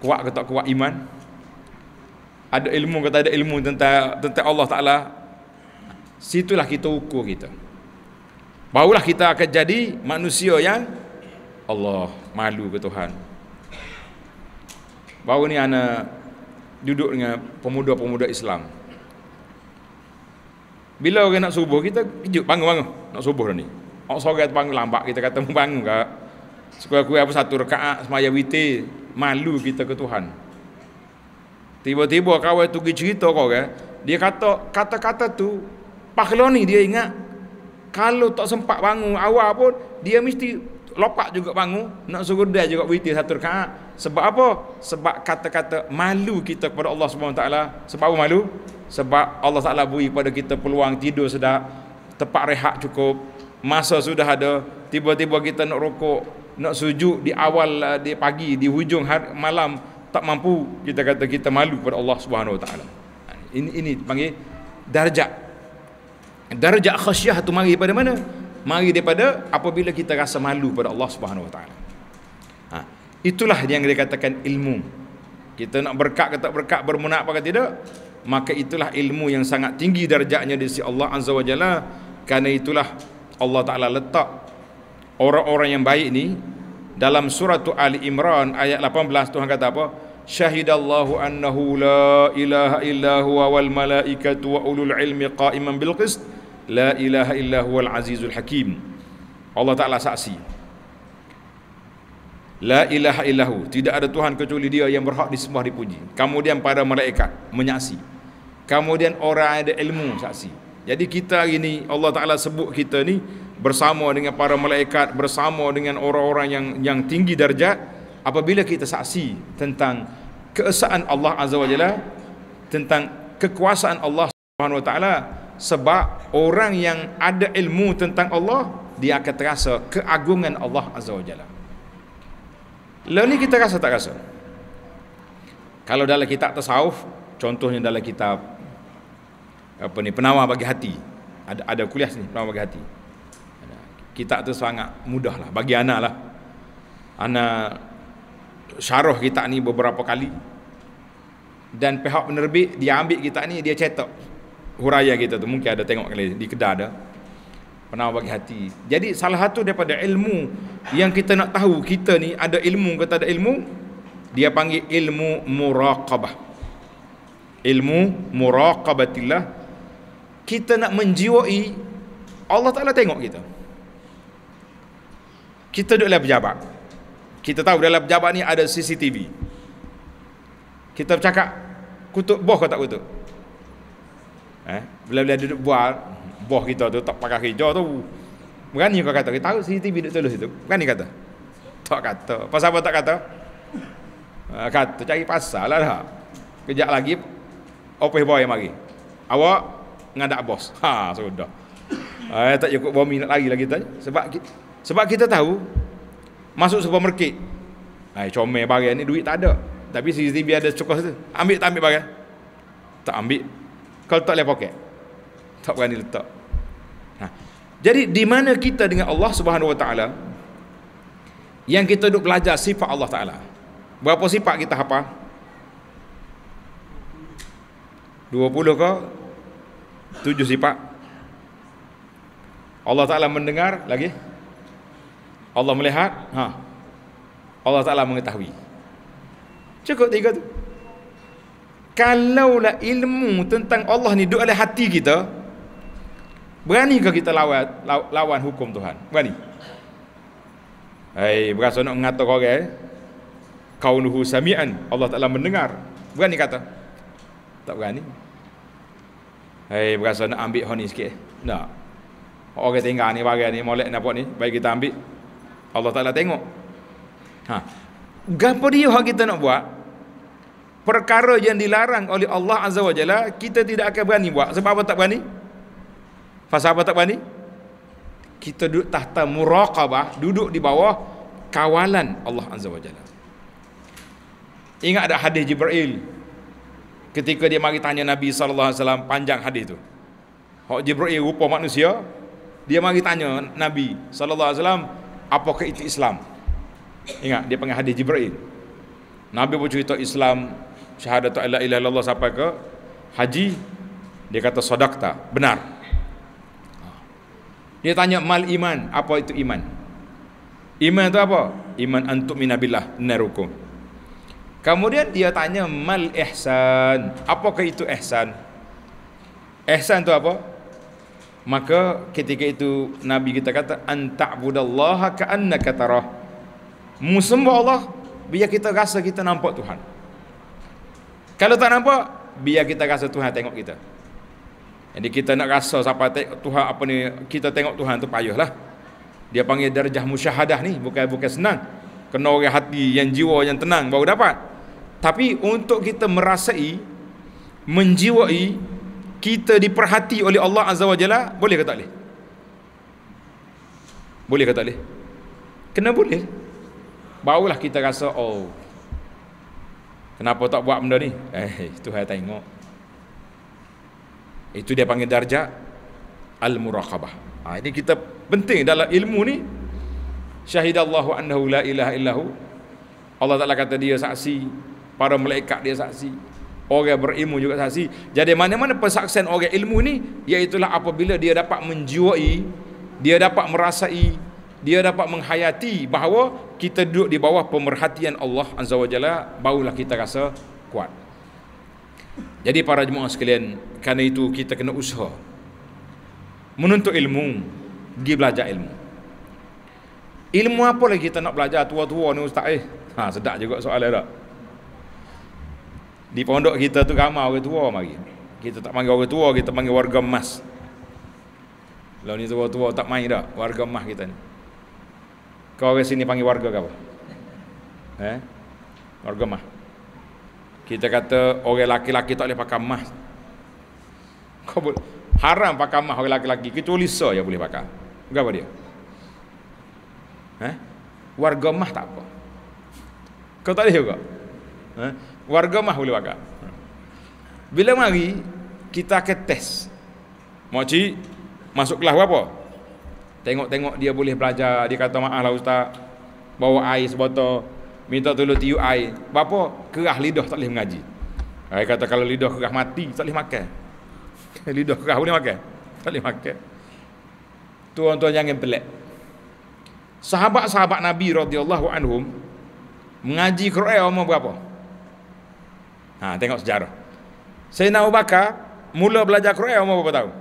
kuat ke tak kuat iman? Ada ilmu ke tak ada ilmu tentang tentang Allah Taala? Situlah kita hukum kita. Barulah kita akan jadi manusia yang Allah malu ke Tuhan. Baru ni anak duduk dengan pemuda-pemuda Islam. Bila orang nak subuh, kita kejut, bangun-bangun. Nak subuh dah ni. Orang sore bangun lambat, kita kata, bangun kak. Sekurang-kurang apa satu rekaat, semaya witi, malu kita ke Tuhan. Tiba-tiba kawan tu pergi cerita kau kan, dia kata, kata-kata tu, pahlawan ni dia ingat, kalau tak sempat bangun awal pun, dia mesti lopak juga bangun nak suruh dia juga berita satu rakaat sebab apa sebab kata-kata malu kita kepada Allah Subhanahu taala sebab apa malu sebab Allah taala beri kepada kita peluang tidur sedap tempat rehat cukup masa sudah ada tiba-tiba kita nak rokok nak sujud di awal eh, di pagi di hujung hari, malam tak mampu kita kata kita malu kepada Allah Subhanahu taala ini ini panggil darjat darjat khasyah tu mari pada mana mari daripada apabila kita rasa malu pada Allah Subhanahu Wa Taala. Ha, itulah yang dia katakan ilmu. Kita nak berkat ke tak berkat, bermunak apa tidak, maka itulah ilmu yang sangat tinggi darjatnya di sisi Allah Azza wa Jalla. Karena itulah Allah Taala letak orang-orang yang baik ni dalam surah Ali Imran ayat 18 Tuhan kata apa? Syahidallahu annahu la ilaha illa huwa wal malaikatu wa ulul ilmi qa'iman bil qist La ilaha illa huwal azizul hakim Allah Ta'ala saksi La ilaha illahu Tidak ada Tuhan kecuali dia yang berhak di semua dipuji Kemudian para malaikat menyaksi Kemudian orang ada ilmu saksi Jadi kita hari ini Allah Ta'ala sebut kita ni Bersama dengan para malaikat Bersama dengan orang-orang yang yang tinggi darjat Apabila kita saksi tentang Keesaan Allah Azza wa Jalla Tentang kekuasaan Allah Subhanahu wa Ta'ala sebab orang yang ada ilmu tentang Allah dia akan terasa keagungan Allah Azza wa Jalla lalu kita rasa tak rasa kalau dalam kitab tasawuf contohnya dalam kitab apa ni penawar bagi hati ada ada kuliah sini penawar bagi hati kitab tu sangat mudah lah bagi anak lah anak syarah kitab ni beberapa kali dan pihak penerbit dia ambil kitab ni dia cetak huraya kita tu mungkin ada tengok kali di kedah ada pernah bagi hati jadi salah satu daripada ilmu yang kita nak tahu kita ni ada ilmu ke tak ada ilmu dia panggil ilmu muraqabah ilmu muraqabatillah kita nak menjiwai Allah Ta'ala tengok kita kita duduk dalam pejabat kita tahu dalam pejabat ni ada CCTV kita cakap kutuk boh ke tak kutuk Eh, bila-bila duduk buat boh kita tu tak pakai hijau tu. Berani kau kata kita tahu CCTV duduk terus situ. Berani kata. Tak kata. Pasal apa tak kata? Uh, kata cari pasal lah dah. Kejap lagi opeh boy mari. Awak ngadak bos. Ha sudah. Eh uh, tak cukup bomi nak lari lagi tadi sebab kita, sebab kita tahu masuk supermarket. Hai eh, comel barang ni duit tak ada. Tapi CCTV ada cukup tu. Ambil tak ambil barang? Tak ambil kalau tak boleh poket tak berani letak ha. jadi di mana kita dengan Allah subhanahu wa ta'ala yang kita duduk belajar sifat Allah ta'ala berapa sifat kita hafal 20 ke 7 sifat Allah Ta'ala mendengar lagi Allah melihat ha. Allah Ta'ala mengetahui cukup tiga tu kalaulah ilmu tentang Allah ni duduk dalam hati kita beranikah kita lawan lawan hukum Tuhan berani hai berasa nak mengata kau orang eh? kaunuhu samian Allah Taala mendengar berani kata tak berani hai berasa nak ambil honi sikit eh? nak orang tinggal ni barang ni molek apa ni baik kita ambil Allah Taala tengok ha gapo dia hak kita nak buat perkara yang dilarang oleh Allah Azza wa Jalla kita tidak akan berani buat sebab apa tak berani pasal apa tak berani kita duduk tahta muraqabah duduk di bawah kawalan Allah Azza wa Jalla ingat ada hadis Jibril ketika dia mari tanya Nabi SAW panjang hadis tu Hak Jibril rupa manusia dia mari tanya Nabi SAW apakah itu Islam ingat dia panggil hadis Jibril Nabi bercerita Islam syahadat tu ila ilah Allah sampai ke haji dia kata sodakta benar ha. dia tanya mal iman apa itu iman iman itu apa iman antuk minabilah narukum kemudian dia tanya mal ihsan ke itu ihsan ihsan itu apa maka ketika itu nabi kita kata anta'budallaha ka'annaka tarah musamma Allah biar kita rasa kita nampak Tuhan kalau tak nampak, biar kita rasa Tuhan tengok kita. Jadi kita nak rasa siapa Tuhan apa ni, kita tengok Tuhan tu payahlah. Dia panggil darjah musyahadah ni, bukan bukan senang. Kena orang hati yang jiwa yang tenang baru dapat. Tapi untuk kita merasai, menjiwai, kita diperhati oleh Allah Azza wa Jalla, boleh ke tak boleh? Boleh ke tak boleh? Kena boleh. Barulah kita rasa, oh, Kenapa tak buat benda ni? Eh, itu saya tengok. Itu dia panggil darjah al-muraqabah. Ha, ini kita penting dalam ilmu ni. Syahidallahu annahu la ilaha illahu. Allah Ta'ala kata dia saksi. Para malaikat dia saksi. Orang berilmu juga saksi. Jadi mana-mana persaksian orang ilmu ni, iaitulah apabila dia dapat menjiwai, dia dapat merasai, dia dapat menghayati bahawa kita duduk di bawah pemerhatian Allah Azza wa Jalla barulah kita rasa kuat. Jadi para jemaah sekalian, kerana itu kita kena usaha menuntut ilmu, dia belajar ilmu. Ilmu apa lagi kita nak belajar tua-tua ni ustaz eh? Ha sedap juga soalan tak? Di pondok kita tu ramai orang tua mari. Kita tak panggil orang tua, kita panggil warga emas. Kalau ni tua-tua tak main dah warga emas kita ni. Kau ke sini panggil warga ke apa? Eh? Warga mah. Kita kata orang laki-laki tak boleh pakai mah. Kau boleh. Haram pakai mah orang laki-laki. Kita ulisa je boleh pakai. Kenapa dia? Eh? Warga mah tak apa. Kau tak boleh juga. Eh? Warga mah boleh pakai. Bila mari, kita akan test. Makcik, masuk kelas berapa? apa? Tengok-tengok dia boleh belajar. Dia kata maaf lah ustaz. Bawa air sebotol. Minta tolong tiu air. Bapa kerah lidah tak boleh mengaji. Saya kata kalau lidah kerah mati tak boleh makan. lidah kerah boleh makan? Tak boleh makan. Tuan-tuan jangan pelik. Sahabat-sahabat Nabi radhiyallahu anhum mengaji Quran umur berapa? Ha, tengok sejarah. Sayyidina Abu Bakar mula belajar Quran umur berapa tahun?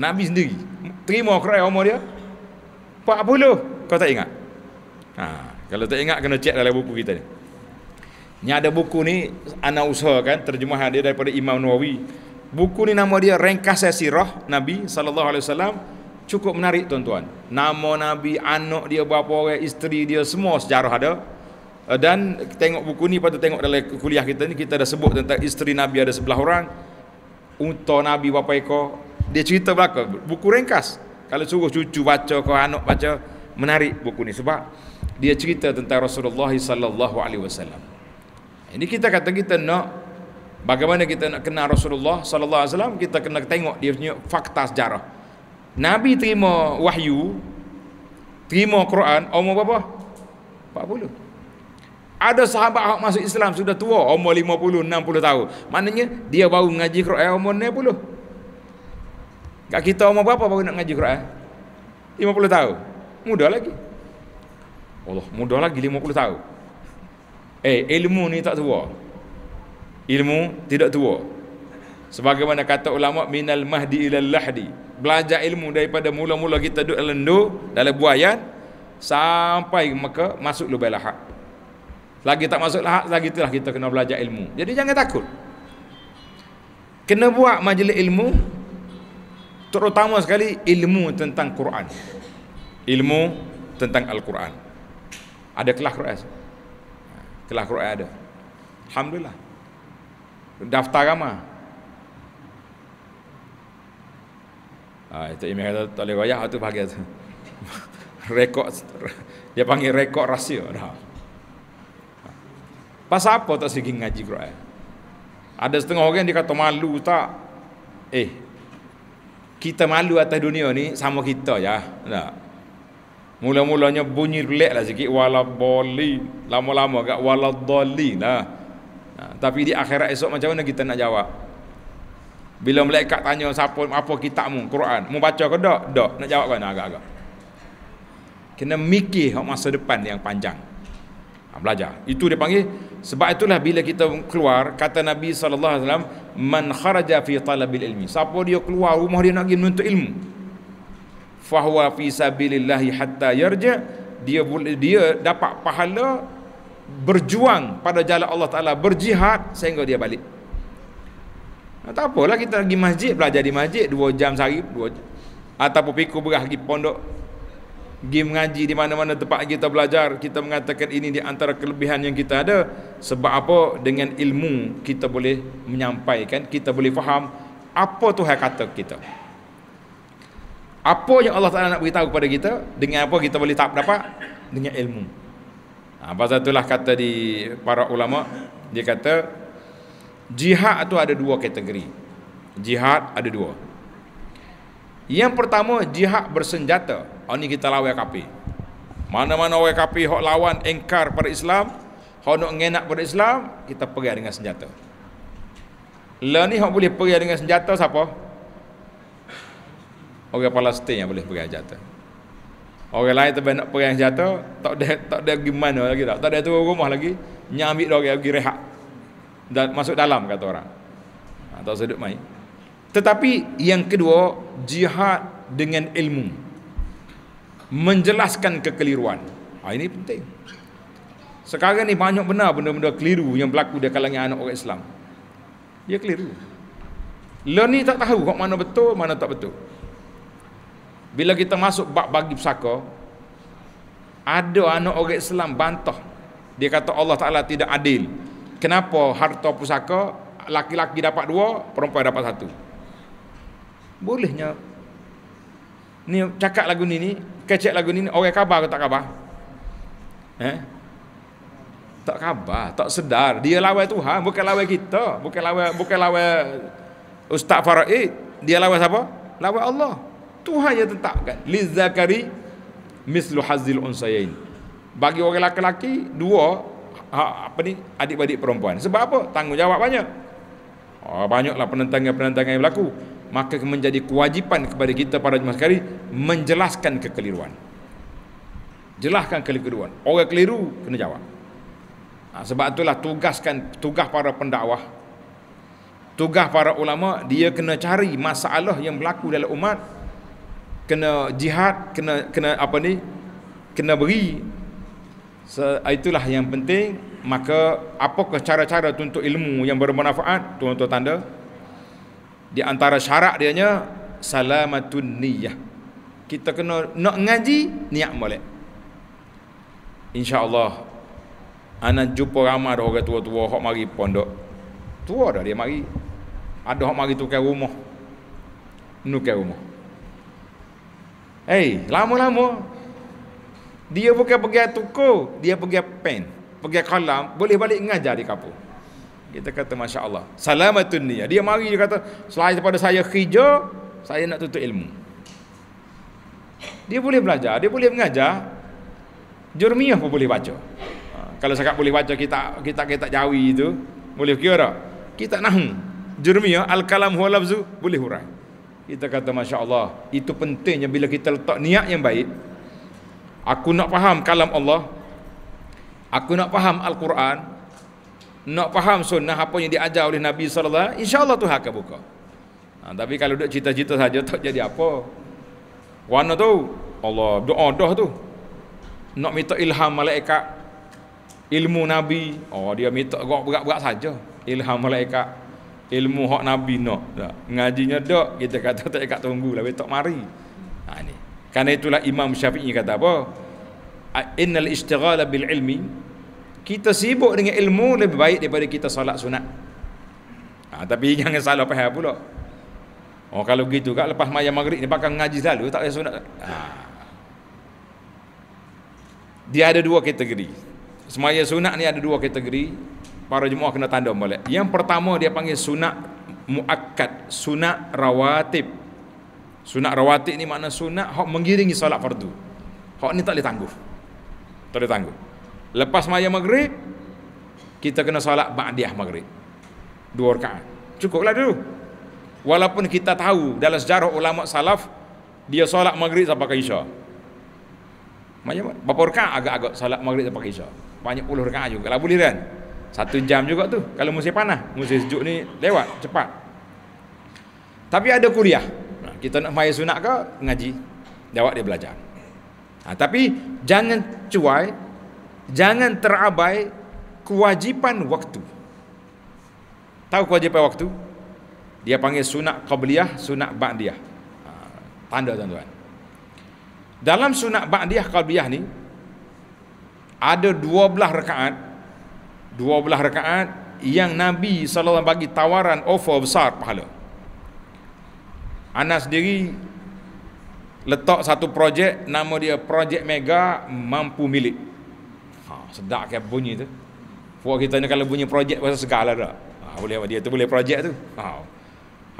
Nabi sendiri Terima kerai umur dia 40 Kau tak ingat ha, Kalau tak ingat kena cek dalam buku kita ni Ni ada buku ni Anak kan, terjemahan dia daripada Imam Nawawi Buku ni nama dia Rengkas Sirah Nabi SAW Cukup menarik tuan-tuan Nama Nabi, anak dia, berapa orang, isteri dia Semua sejarah ada eh, dan tengok buku ni pada tengok dalam kuliah kita ni kita dah sebut tentang isteri Nabi ada sebelah orang unta Nabi berapa ekor dia cerita belaka buku ringkas kalau suruh cucu baca ke anak baca menarik buku ni sebab dia cerita tentang Rasulullah SAW. ini kita kata kita nak bagaimana kita nak kenal Rasulullah SAW kita kena tengok dia punya fakta sejarah Nabi terima wahyu terima Quran umur berapa 40 ada sahabat yang masuk Islam sudah tua, umur 50, 60 tahun. Maknanya dia baru mengaji Quran umur Kak kita umur berapa baru nak ngaji Quran? 50 tahun. Muda lagi. Allah, muda lagi 50 tahun. Eh, ilmu ni tak tua. Ilmu tidak tua. Sebagaimana kata ulama minal mahdi ilal lahdi. Belajar ilmu daripada mula-mula kita duduk dalam du, dalam buaya sampai maka masuk lubai lahak. Lagi tak masuk lahak, lagi itulah kita kena belajar ilmu. Jadi jangan takut. Kena buat majlis ilmu, terutama sekali ilmu tentang Quran ilmu tentang Al-Quran ada kelas Quran kelas Quran ada Alhamdulillah daftar agama ah, itu Imi kata tak boleh bayar itu bahagia itu rekod dia panggil rekod rahsia dah pasal apa tak sikit ngaji Quran ada setengah orang dia kata malu tak eh kita malu atas dunia ni sama kita ya. Nah, Mula-mulanya bunyi relax lah sikit wala boli. Lama-lama agak wala dhali lah. Nah, tapi di akhirat esok macam mana kita nak jawab? Bila mereka tanya siapa apa kitabmu Quran, mau baca ke tak? Tak. Nak jawab kan agak-agak. Kena mikir masa depan yang panjang. Ha, belajar. Itu dia panggil sebab itulah bila kita keluar kata Nabi sallallahu alaihi wasallam man kharaja fi talabil ilmi. Siapa dia keluar rumah dia nak pergi menuntut ilmu. Fahwa fi sabilillah hatta yarja dia boleh dia dapat pahala berjuang pada jalan Allah Taala berjihad sehingga dia balik. Nah, tak apalah kita pergi masjid belajar di masjid 2 jam sehari 2 jam. ataupun pergi berah pergi pondok pergi mengaji di mana-mana tempat kita belajar kita mengatakan ini di antara kelebihan yang kita ada sebab apa dengan ilmu kita boleh menyampaikan kita boleh faham apa Tuhan kata kita apa yang Allah Taala nak beritahu kepada kita dengan apa kita boleh tak dapat dengan ilmu ha, pasal itulah kata di para ulama dia kata jihad tu ada dua kategori jihad ada dua yang pertama jihad bersenjata. Ini oh, kita lawan WKP. Mana-mana WKP hok lawan engkar pada Islam, hok nak ngenak pada Islam, kita pergi dengan senjata. Lah ni hok boleh pergi dengan senjata siapa? Orang Palestin yang boleh pergi senjata. Orang lain tu nak pergi senjata, tak ada tak ada gimana lagi tak. Tak ada tu rumah lagi, nyambik dia pergi rehat. Dan masuk dalam kata orang. Ha, tak sedut main. Tetapi yang kedua jihad dengan ilmu menjelaskan kekeliruan. Ha, ini penting. Sekarang ni banyak benar benda-benda keliru yang berlaku di kalangan anak orang Islam. Dia keliru. Lo lah ni tak tahu kok mana betul, mana tak betul. Bila kita masuk bak bagi pusaka, ada anak orang Islam bantah. Dia kata Allah Taala tidak adil. Kenapa harta pusaka laki-laki dapat dua, perempuan dapat satu? Bolehnya ni cakap lagu ni ni, kecek lagu ni ni orang khabar ke tak khabar? Eh? Tak khabar, tak sedar. Dia lawan Tuhan, bukan lawan kita, bukan lawan bukan lawan Ustaz Faraid. Dia lawan siapa? Lawan Allah. Tuhan yang tetapkan. Li zakari mislu hazil unsayain. Bagi orang lelaki dua ha, apa ni adik-adik perempuan. Sebab apa? Tanggungjawab banyak. Oh, banyaklah penentangan-penentangan yang berlaku maka menjadi kewajipan kepada kita para jemaah sekali menjelaskan kekeliruan jelaskan kekeliruan orang keliru kena jawab ha, sebab itulah tugaskan tugas para pendakwah tugas para ulama dia kena cari masalah yang berlaku dalam umat kena jihad kena kena apa ni kena beri so, itulah yang penting maka apakah cara-cara tuntut ilmu yang bermanfaat tuan-tuan tanda -tuan di antara syarat dia nya salamatun niyah. Kita kena nak ngaji niat molek. Insya-Allah ana jumpa ramai dah orang tua-tua hok mari pondok. Tua dah dia mari. Ada hok mari tukar rumah. Nukar rumah. hey lama-lama dia bukan pergi tukar, dia pergi pen, pergi kolam, boleh balik ngajar di kampung. Kita kata Masya Allah Salamatun niyah Dia mari dia kata Selain daripada saya hijau, Saya nak tutup ilmu Dia boleh belajar Dia boleh mengajar Jurmiah pun boleh baca ha, Kalau cakap boleh baca kita kita kita jawi itu Boleh kira tak? Kita nahu Jurmiah Al-Kalam huwalafzu Boleh hurai Kita kata Masya Allah Itu pentingnya bila kita letak niat yang baik Aku nak faham kalam Allah Aku nak faham Al-Quran nak faham sunnah apa yang diajar oleh Nabi sallallahu alaihi wasallam insyaallah Tuhan akan buka. Ha, tapi kalau duk cita-cita saja tak jadi apa. Warna tu Allah doa dah tu. Nak minta ilham malaikat ilmu nabi. Oh dia minta gerak berat-berat saja. Ilham malaikat ilmu hak nabi nak. Tak. Ngajinya dak kita kata tak ikat tunggu lah betok mari. Ha ni. Karena itulah Imam Syafi'i kata apa? Innal istighala bil ilmi kita sibuk dengan ilmu lebih baik daripada kita solat sunat ha, tapi jangan salah faham pula oh kalau gitu kak lepas maya maghrib ni bakal ngaji selalu tak payah sunat ha. dia ada dua kategori semaya sunat ni ada dua kategori para jemaah kena tanda boleh yang pertama dia panggil sunat muakkad sunat rawatib sunat rawatib ni makna sunat hok mengiringi solat fardu hok ni tak boleh tangguh tak boleh tangguh Lepas maya maghrib Kita kena solat ba'diah maghrib Dua rakaat Cukuplah dulu Walaupun kita tahu dalam sejarah ulama salaf Dia solat maghrib sampai ke isya Maya maghrib Berapa rakaat agak-agak solat maghrib sampai ke isya Banyak puluh rakaat juga Kalau boleh kan Satu jam juga tu Kalau musim panah Musim sejuk ni lewat cepat Tapi ada kuliah Kita nak maya sunat ke Ngaji Dia dia belajar ha, Tapi jangan cuai jangan terabai kewajipan waktu. Tahu kewajipan waktu? Dia panggil sunat qabliyah, sunat ba'diyah. Ha, tanda tuan-tuan. Dalam sunat ba'diyah qabliyah ni ada dua belah 12 dua belah rakaat yang Nabi SAW bagi tawaran offer besar pahala. Anas sendiri letak satu projek nama dia projek mega mampu milik Ha, sedap ke kan bunyi tu. Puak kita ni kalau bunyi projek pasal segala, lah tak. Ha, boleh dia tu boleh projek tu. Ha.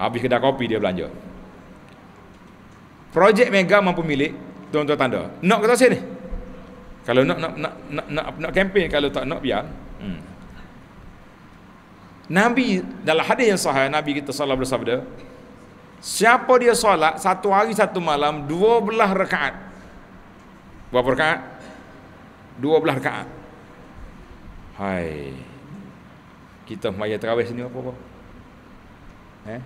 Habis kedai kopi dia belanja. Projek mega mampu milik tuan-tuan tanda. Nak kata sini. Kalau nak nak nak nak nak, nak, nak kempen kalau tak nak biar. Hmm. Nabi dalam hadis yang sahih Nabi kita salat bersabda Siapa dia solat satu hari satu malam dua belah rakaat. Berapa rakaat? dua belah rakaat. Hai. Kita maya terawih sini apa apa? Eh?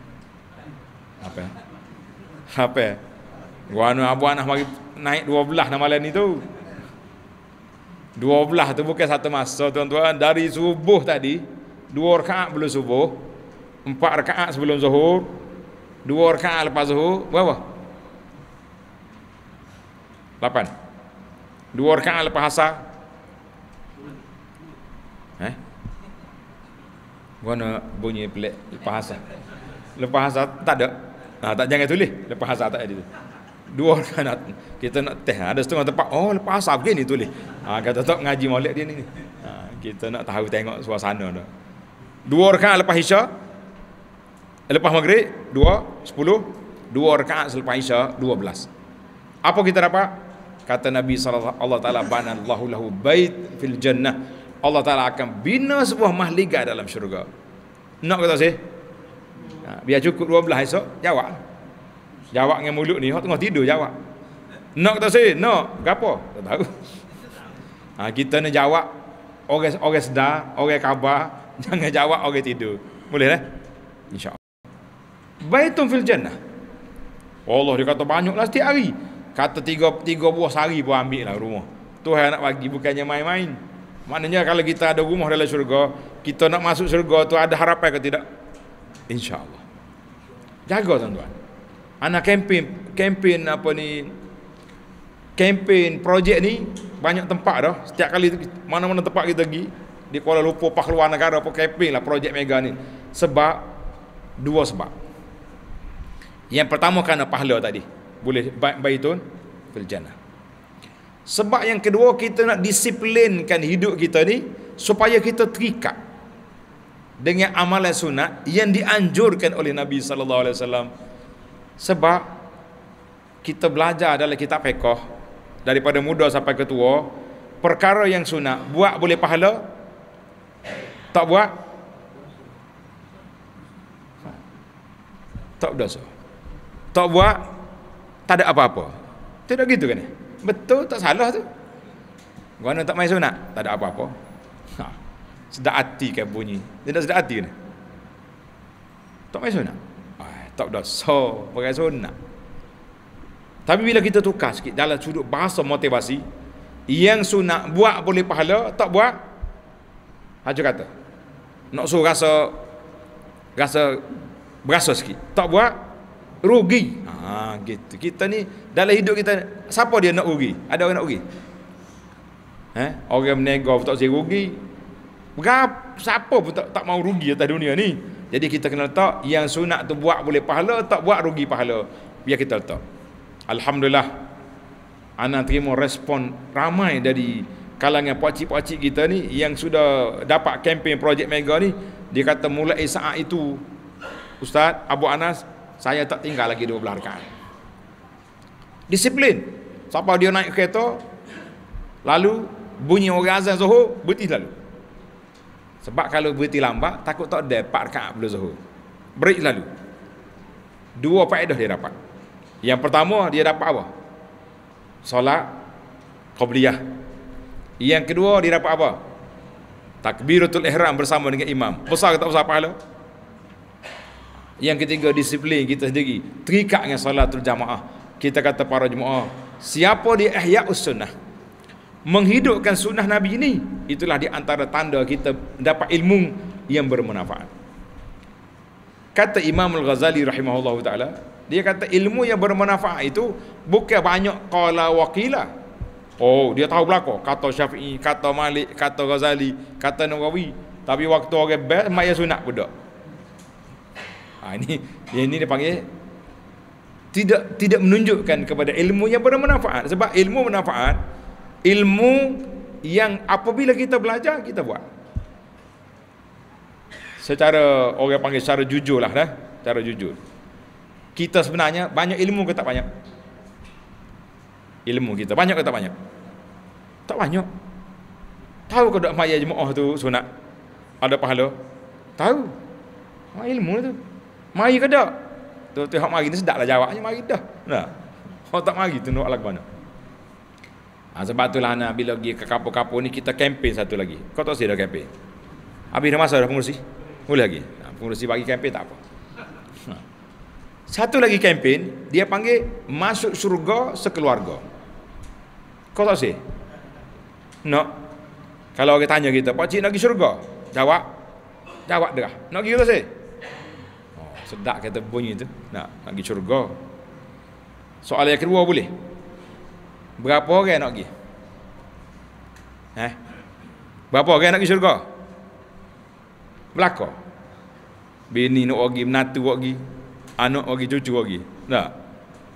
Apa? Apa? Gua anu abu anak mari naik dua belah nama lain itu. Dua belah tu bukan satu masa tuan-tuan. Dari subuh tadi, dua rakaat belum subuh. Empat rakaat sebelum zuhur. Dua rakaat lepas zuhur. Berapa? Lapan. Dua rakaat lepas asar. Eh? Mana bunyi pelik lepas asar. Lepas asar tak ada. Ha, tak jangan tulis. Lepas asar tak ada. Dua rakaat kita nak teh. Ada setengah tempat. Oh lepas asar begini tulis. Ha, kata tak ngaji maulid dia ni. Ha, kita nak tahu tengok suasana tu. Dua rakaat lepas isya. Lepas maghrib. Dua. Sepuluh. Dua rakaat selepas isya. Dua belas. Apa kita dapat? kata Nabi sallallahu alaihi wasallam lahu bait fil jannah Allah taala akan bina sebuah mahligai dalam syurga nak kata sih ha, biar cukup 12 esok jawab jawab dengan mulut ni hok tengah tidur jawab nak kata sih nak gapo tak tahu ha, kita ni jawab orang orang sedar orang khabar jangan jawab orang tidur boleh eh? Insya Allah. baitun fil jannah Allah dia kata banyaklah setiap hari Kata tiga, tiga buah sehari pun ambil lah rumah. Tuhan nak bagi bukannya main-main. Maknanya kalau kita ada rumah dalam syurga, kita nak masuk syurga tu ada harapan ke tidak? InsyaAllah. Jaga tuan-tuan. Anak kempen, kempen apa ni, kempen projek ni, banyak tempat dah. Setiap kali mana-mana tempat kita pergi, di Kuala Lumpur, Pahluan Negara, apa kempen lah projek mega ni. Sebab, dua sebab. Yang pertama kerana pahala tadi boleh baitun fil jannah sebab yang kedua kita nak disiplinkan hidup kita ni supaya kita terikat dengan amalan sunat yang dianjurkan oleh Nabi sallallahu alaihi wasallam sebab kita belajar dalam kitab fiqh daripada muda sampai ke tua perkara yang sunat buat boleh pahala tak buat tak berdosa tak buat tak ada apa-apa. Tidak gitu kan? Betul tak salah tu? Guana tak main sunat, tak ada apa-apa. Ha. Sedap hati ke kan bunyi. Tidak sedap hati kan? Tak main sunat. Ah, tak dah so, pakai sunat. Tapi bila kita tukar sikit dalam sudut bahasa motivasi, yang sunat buat boleh pahala, tak buat, Haji kata, nak suruh rasa, rasa, berasa sikit. Tak buat, rugi. Ha gitu. Kita ni dalam hidup kita siapa dia nak rugi? Ada orang nak rugi. Ha? Eh? Orang berniaga pun tak sanggup rugi. Berapa siapa pun tak tak mau rugi atas dunia ni. Jadi kita kena letak yang sunat tu buat boleh pahala, tak buat rugi pahala. Biar kita letak. Alhamdulillah. Ana terima respon ramai dari kalangan pakcik-pakcik kita ni yang sudah dapat kempen projek mega ni. Dia kata mulai saat itu Ustaz Abu Anas saya tak tinggal lagi dua rakaat. Disiplin. Siapa dia naik kereta, lalu bunyi orang azan zuhur, berhenti lalu. Sebab kalau berhenti lambat, takut tak ada empat rakaat belum zuhur. Berhenti lalu. Dua faedah dia dapat. Yang pertama, dia dapat apa? Solat, Qobliyah. Yang kedua, dia dapat apa? Takbiratul ihram bersama dengan imam. Besar ke tak besar pahala? Yang ketiga disiplin kita sendiri Terikat dengan salatul jamaah Kita kata para jemaah Siapa dia ihya sunnah Menghidupkan sunnah Nabi ini Itulah di antara tanda kita dapat ilmu yang bermanfaat Kata Imam Al-Ghazali rahimahullah ta'ala Dia kata ilmu yang bermanfaat itu Bukan banyak kala wakila Oh dia tahu belakang Kata Syafi'i, kata Malik, kata Ghazali, kata Nawawi Tapi waktu orang best, maya sunat budak Ha, ini ini dia panggil tidak tidak menunjukkan kepada ilmu yang benar manfaat sebab ilmu manfaat ilmu yang apabila kita belajar kita buat secara orang panggil secara jujur lah dah secara jujur kita sebenarnya banyak ilmu ke tak banyak ilmu kita banyak ke tak banyak tak banyak tahu ke dak mayat jemaah tu sunat ada pahala tahu ilmu tu Mari ke tak? Tuan-tuan yang mari ni sedaklah jawabnya, mari dah. Nah. Kalau tak mari, tu tuan lah ke mana? Ha, sebab itulah anak bila pergi ke kapur-kapur ni, kita kempen satu lagi. Kau tak sedar kempen? Habis dah masa dah pengurusi? Boleh lagi? Ha, pengurusi bagi kempen tak apa. Ha. Satu lagi kempen, dia panggil masuk surga sekeluarga. Kau tak sih? No. Kalau orang tanya kita, Pak Cik nak pergi surga? Jawab. Jawab dah. Nak pergi ke sih? Sedap kata bunyi tu. Nak, nak pergi syurga. Soalan yang kedua boleh? Berapa orang nak pergi? Eh? Berapa orang nak pergi syurga? Belakang. Bini nak pergi, menatu nak pergi. Anak pergi, cucu pergi. Tak?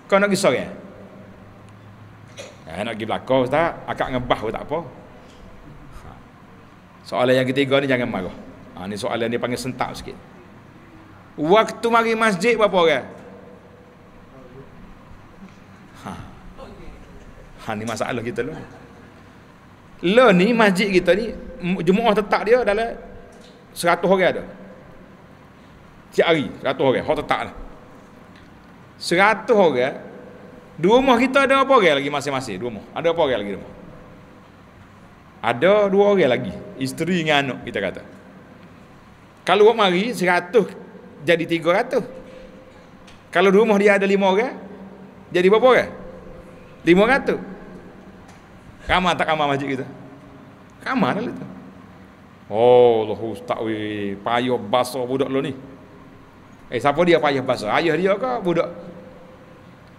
Kau nak pergi sorang? Eh, nak pergi belakang ustaz. Akak ngebah tak apa. Ha. Soalan yang ketiga ni jangan marah. Ha, ni soalan ni panggil sentak sikit. Waktu mari masjid berapa orang? Ha. Ha ni masalah kita lu. Lo ni masjid kita ni jemaah tetap dia dalam 100 orang ada. Setiap hari 100 orang hok tetap lah. 100 orang dua rumah kita ada apa orang lagi masing-masing dua rumah? Ada apa orang lagi dua rumah? Ada dua orang lagi, isteri dengan anak kita kata. Kalau buat mari 100 jadi 300. Kalau rumah dia ada 5 orang, jadi berapa orang? 500. Kamar tak kamar masjid kita? Kamar lah itu. Oh, Allah Ustaz, payah basah budak lo ni. Eh, siapa dia payah basah? Ayah dia ke budak?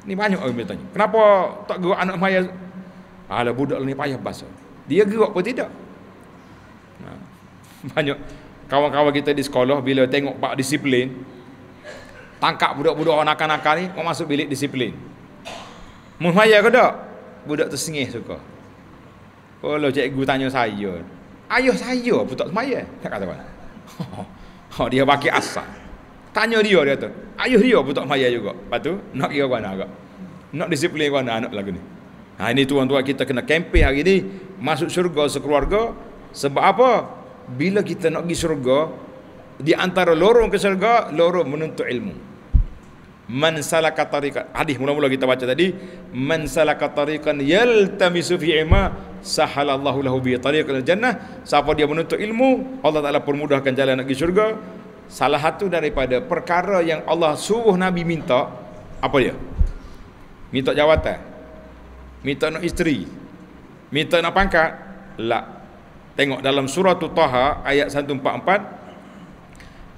Ni banyak orang bertanya. Kenapa tak gerak anak maya? Alah budak lo ni payah basah. Dia gerak pun tidak. Ha. banyak kawan-kawan kita di sekolah bila tengok pak disiplin tangkap budak-budak orang nakal-nakal ni mau masuk bilik disiplin muhaya ke tak budak tersengih suka kalau cikgu tanya saya Ayuh saya pun tak semaya tak kata apa oh, dia pakai asal tanya dia dia tu Ayuh dia pun tak semaya juga lepas tu nak kira mana agak nak disiplin ke mana anak lagu ni ha, ini tuan-tuan kita kena kempen hari ini masuk syurga sekeluarga sebab apa? bila kita nak pergi syurga di antara lorong ke syurga lorong menuntut ilmu man salaka tariqan hadis mula-mula kita baca tadi man salaka tariqan yaltamisu fi ima sahalallahu lahu bi tariqan jannah siapa dia menuntut ilmu Allah Taala permudahkan jalan nak pergi syurga salah satu daripada perkara yang Allah suruh nabi minta apa dia minta jawatan minta nak isteri minta nak pangkat lah Tengok dalam surah Taha ayat 144.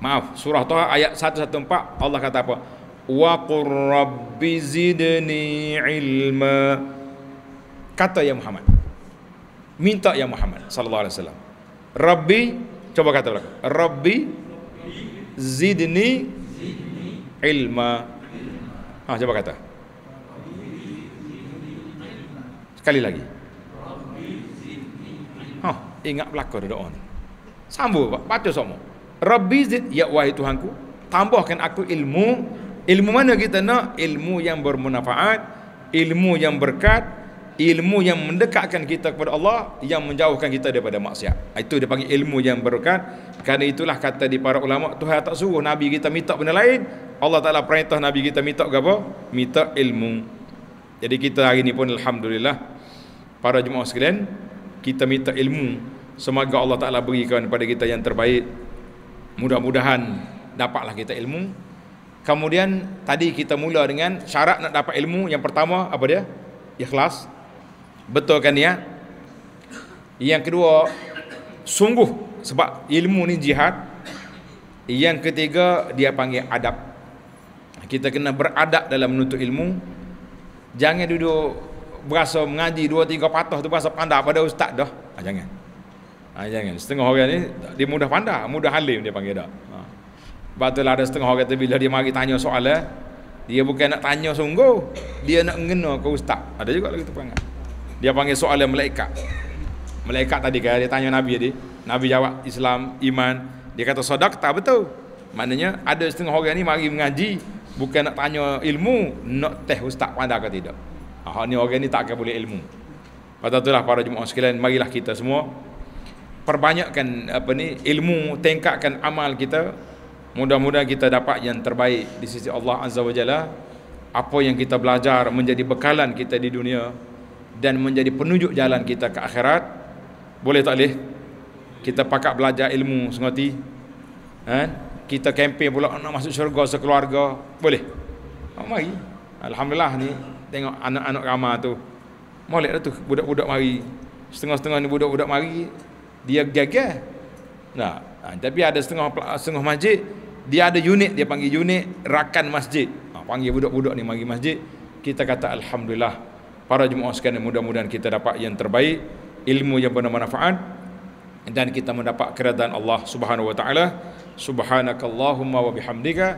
Maaf, surah Taha ayat 114 Allah kata apa? Wa qur rabbi zidni ilma. Kata ya Muhammad. Minta ya Muhammad sallallahu alaihi wasallam. Rabbi coba kata belakang. Rabbi zidni ilma. Ah, ha, coba kata. Sekali lagi ingat belaka di doa ni. Sambung pak, patut semua. Rabbi zid ya wahai Tuhanku, tambahkan aku ilmu. Ilmu mana kita nak? Ilmu yang bermanfaat, ilmu yang berkat, ilmu yang mendekatkan kita kepada Allah yang menjauhkan kita daripada maksiat. Itu dia panggil ilmu yang berkat. Kerana itulah kata di para ulama, Tuhan tak suruh nabi kita minta benda lain. Allah Taala perintah nabi kita minta apa? Minta ilmu. Jadi kita hari ini pun alhamdulillah para jemaah sekalian kita minta ilmu semoga Allah Taala berikan kepada kita yang terbaik mudah-mudahan dapatlah kita ilmu kemudian tadi kita mula dengan syarat nak dapat ilmu yang pertama apa dia ikhlas betulkan niat yang kedua sungguh sebab ilmu ni jihad yang ketiga dia panggil adab kita kena beradab dalam menuntut ilmu jangan duduk berasa mengaji dua tiga patah tu berasa pandai pada ustaz dah. Ha, jangan. Ha, jangan. Setengah orang ni dia mudah pandai, mudah halim dia panggil dah. Ha. Ah. Batulah ada setengah orang tu bila dia mari tanya soalan, eh, dia bukan nak tanya sungguh, dia nak ngena ke ustaz. Ada juga lagi tu panggil. Dia panggil soalan malaikat. Malaikat tadi kan dia tanya Nabi dia. Nabi jawab Islam, iman. Dia kata sedekah tak betul. Maknanya ada setengah orang ni mari mengaji bukan nak tanya ilmu, nak teh ustaz pandai ke tidak. Ahok ni orang ni tak akan boleh ilmu. Pada itulah para jemaah sekalian, marilah kita semua perbanyakkan apa ni ilmu, tingkatkan amal kita. Mudah-mudahan kita dapat yang terbaik di sisi Allah Azza wa Jalla. Apa yang kita belajar menjadi bekalan kita di dunia dan menjadi penunjuk jalan kita ke akhirat. Boleh tak leh? Kita pakat belajar ilmu sengerti? Ha? Kita kempen pula oh, nak masuk syurga sekeluarga. Boleh? mari. Alhamdulillah ni tengok anak-anak ramah tu molek tu budak-budak mari setengah-setengah ni budak-budak mari dia gagal nah ha, tapi ada setengah setengah masjid dia ada unit dia panggil unit rakan masjid nah, ha, panggil budak-budak ni mari masjid kita kata alhamdulillah para jemaah sekalian mudah-mudahan kita dapat yang terbaik ilmu yang benar manfaat, dan kita mendapat keridaan Allah Subhanahu wa taala subhanakallahumma wa bihamdika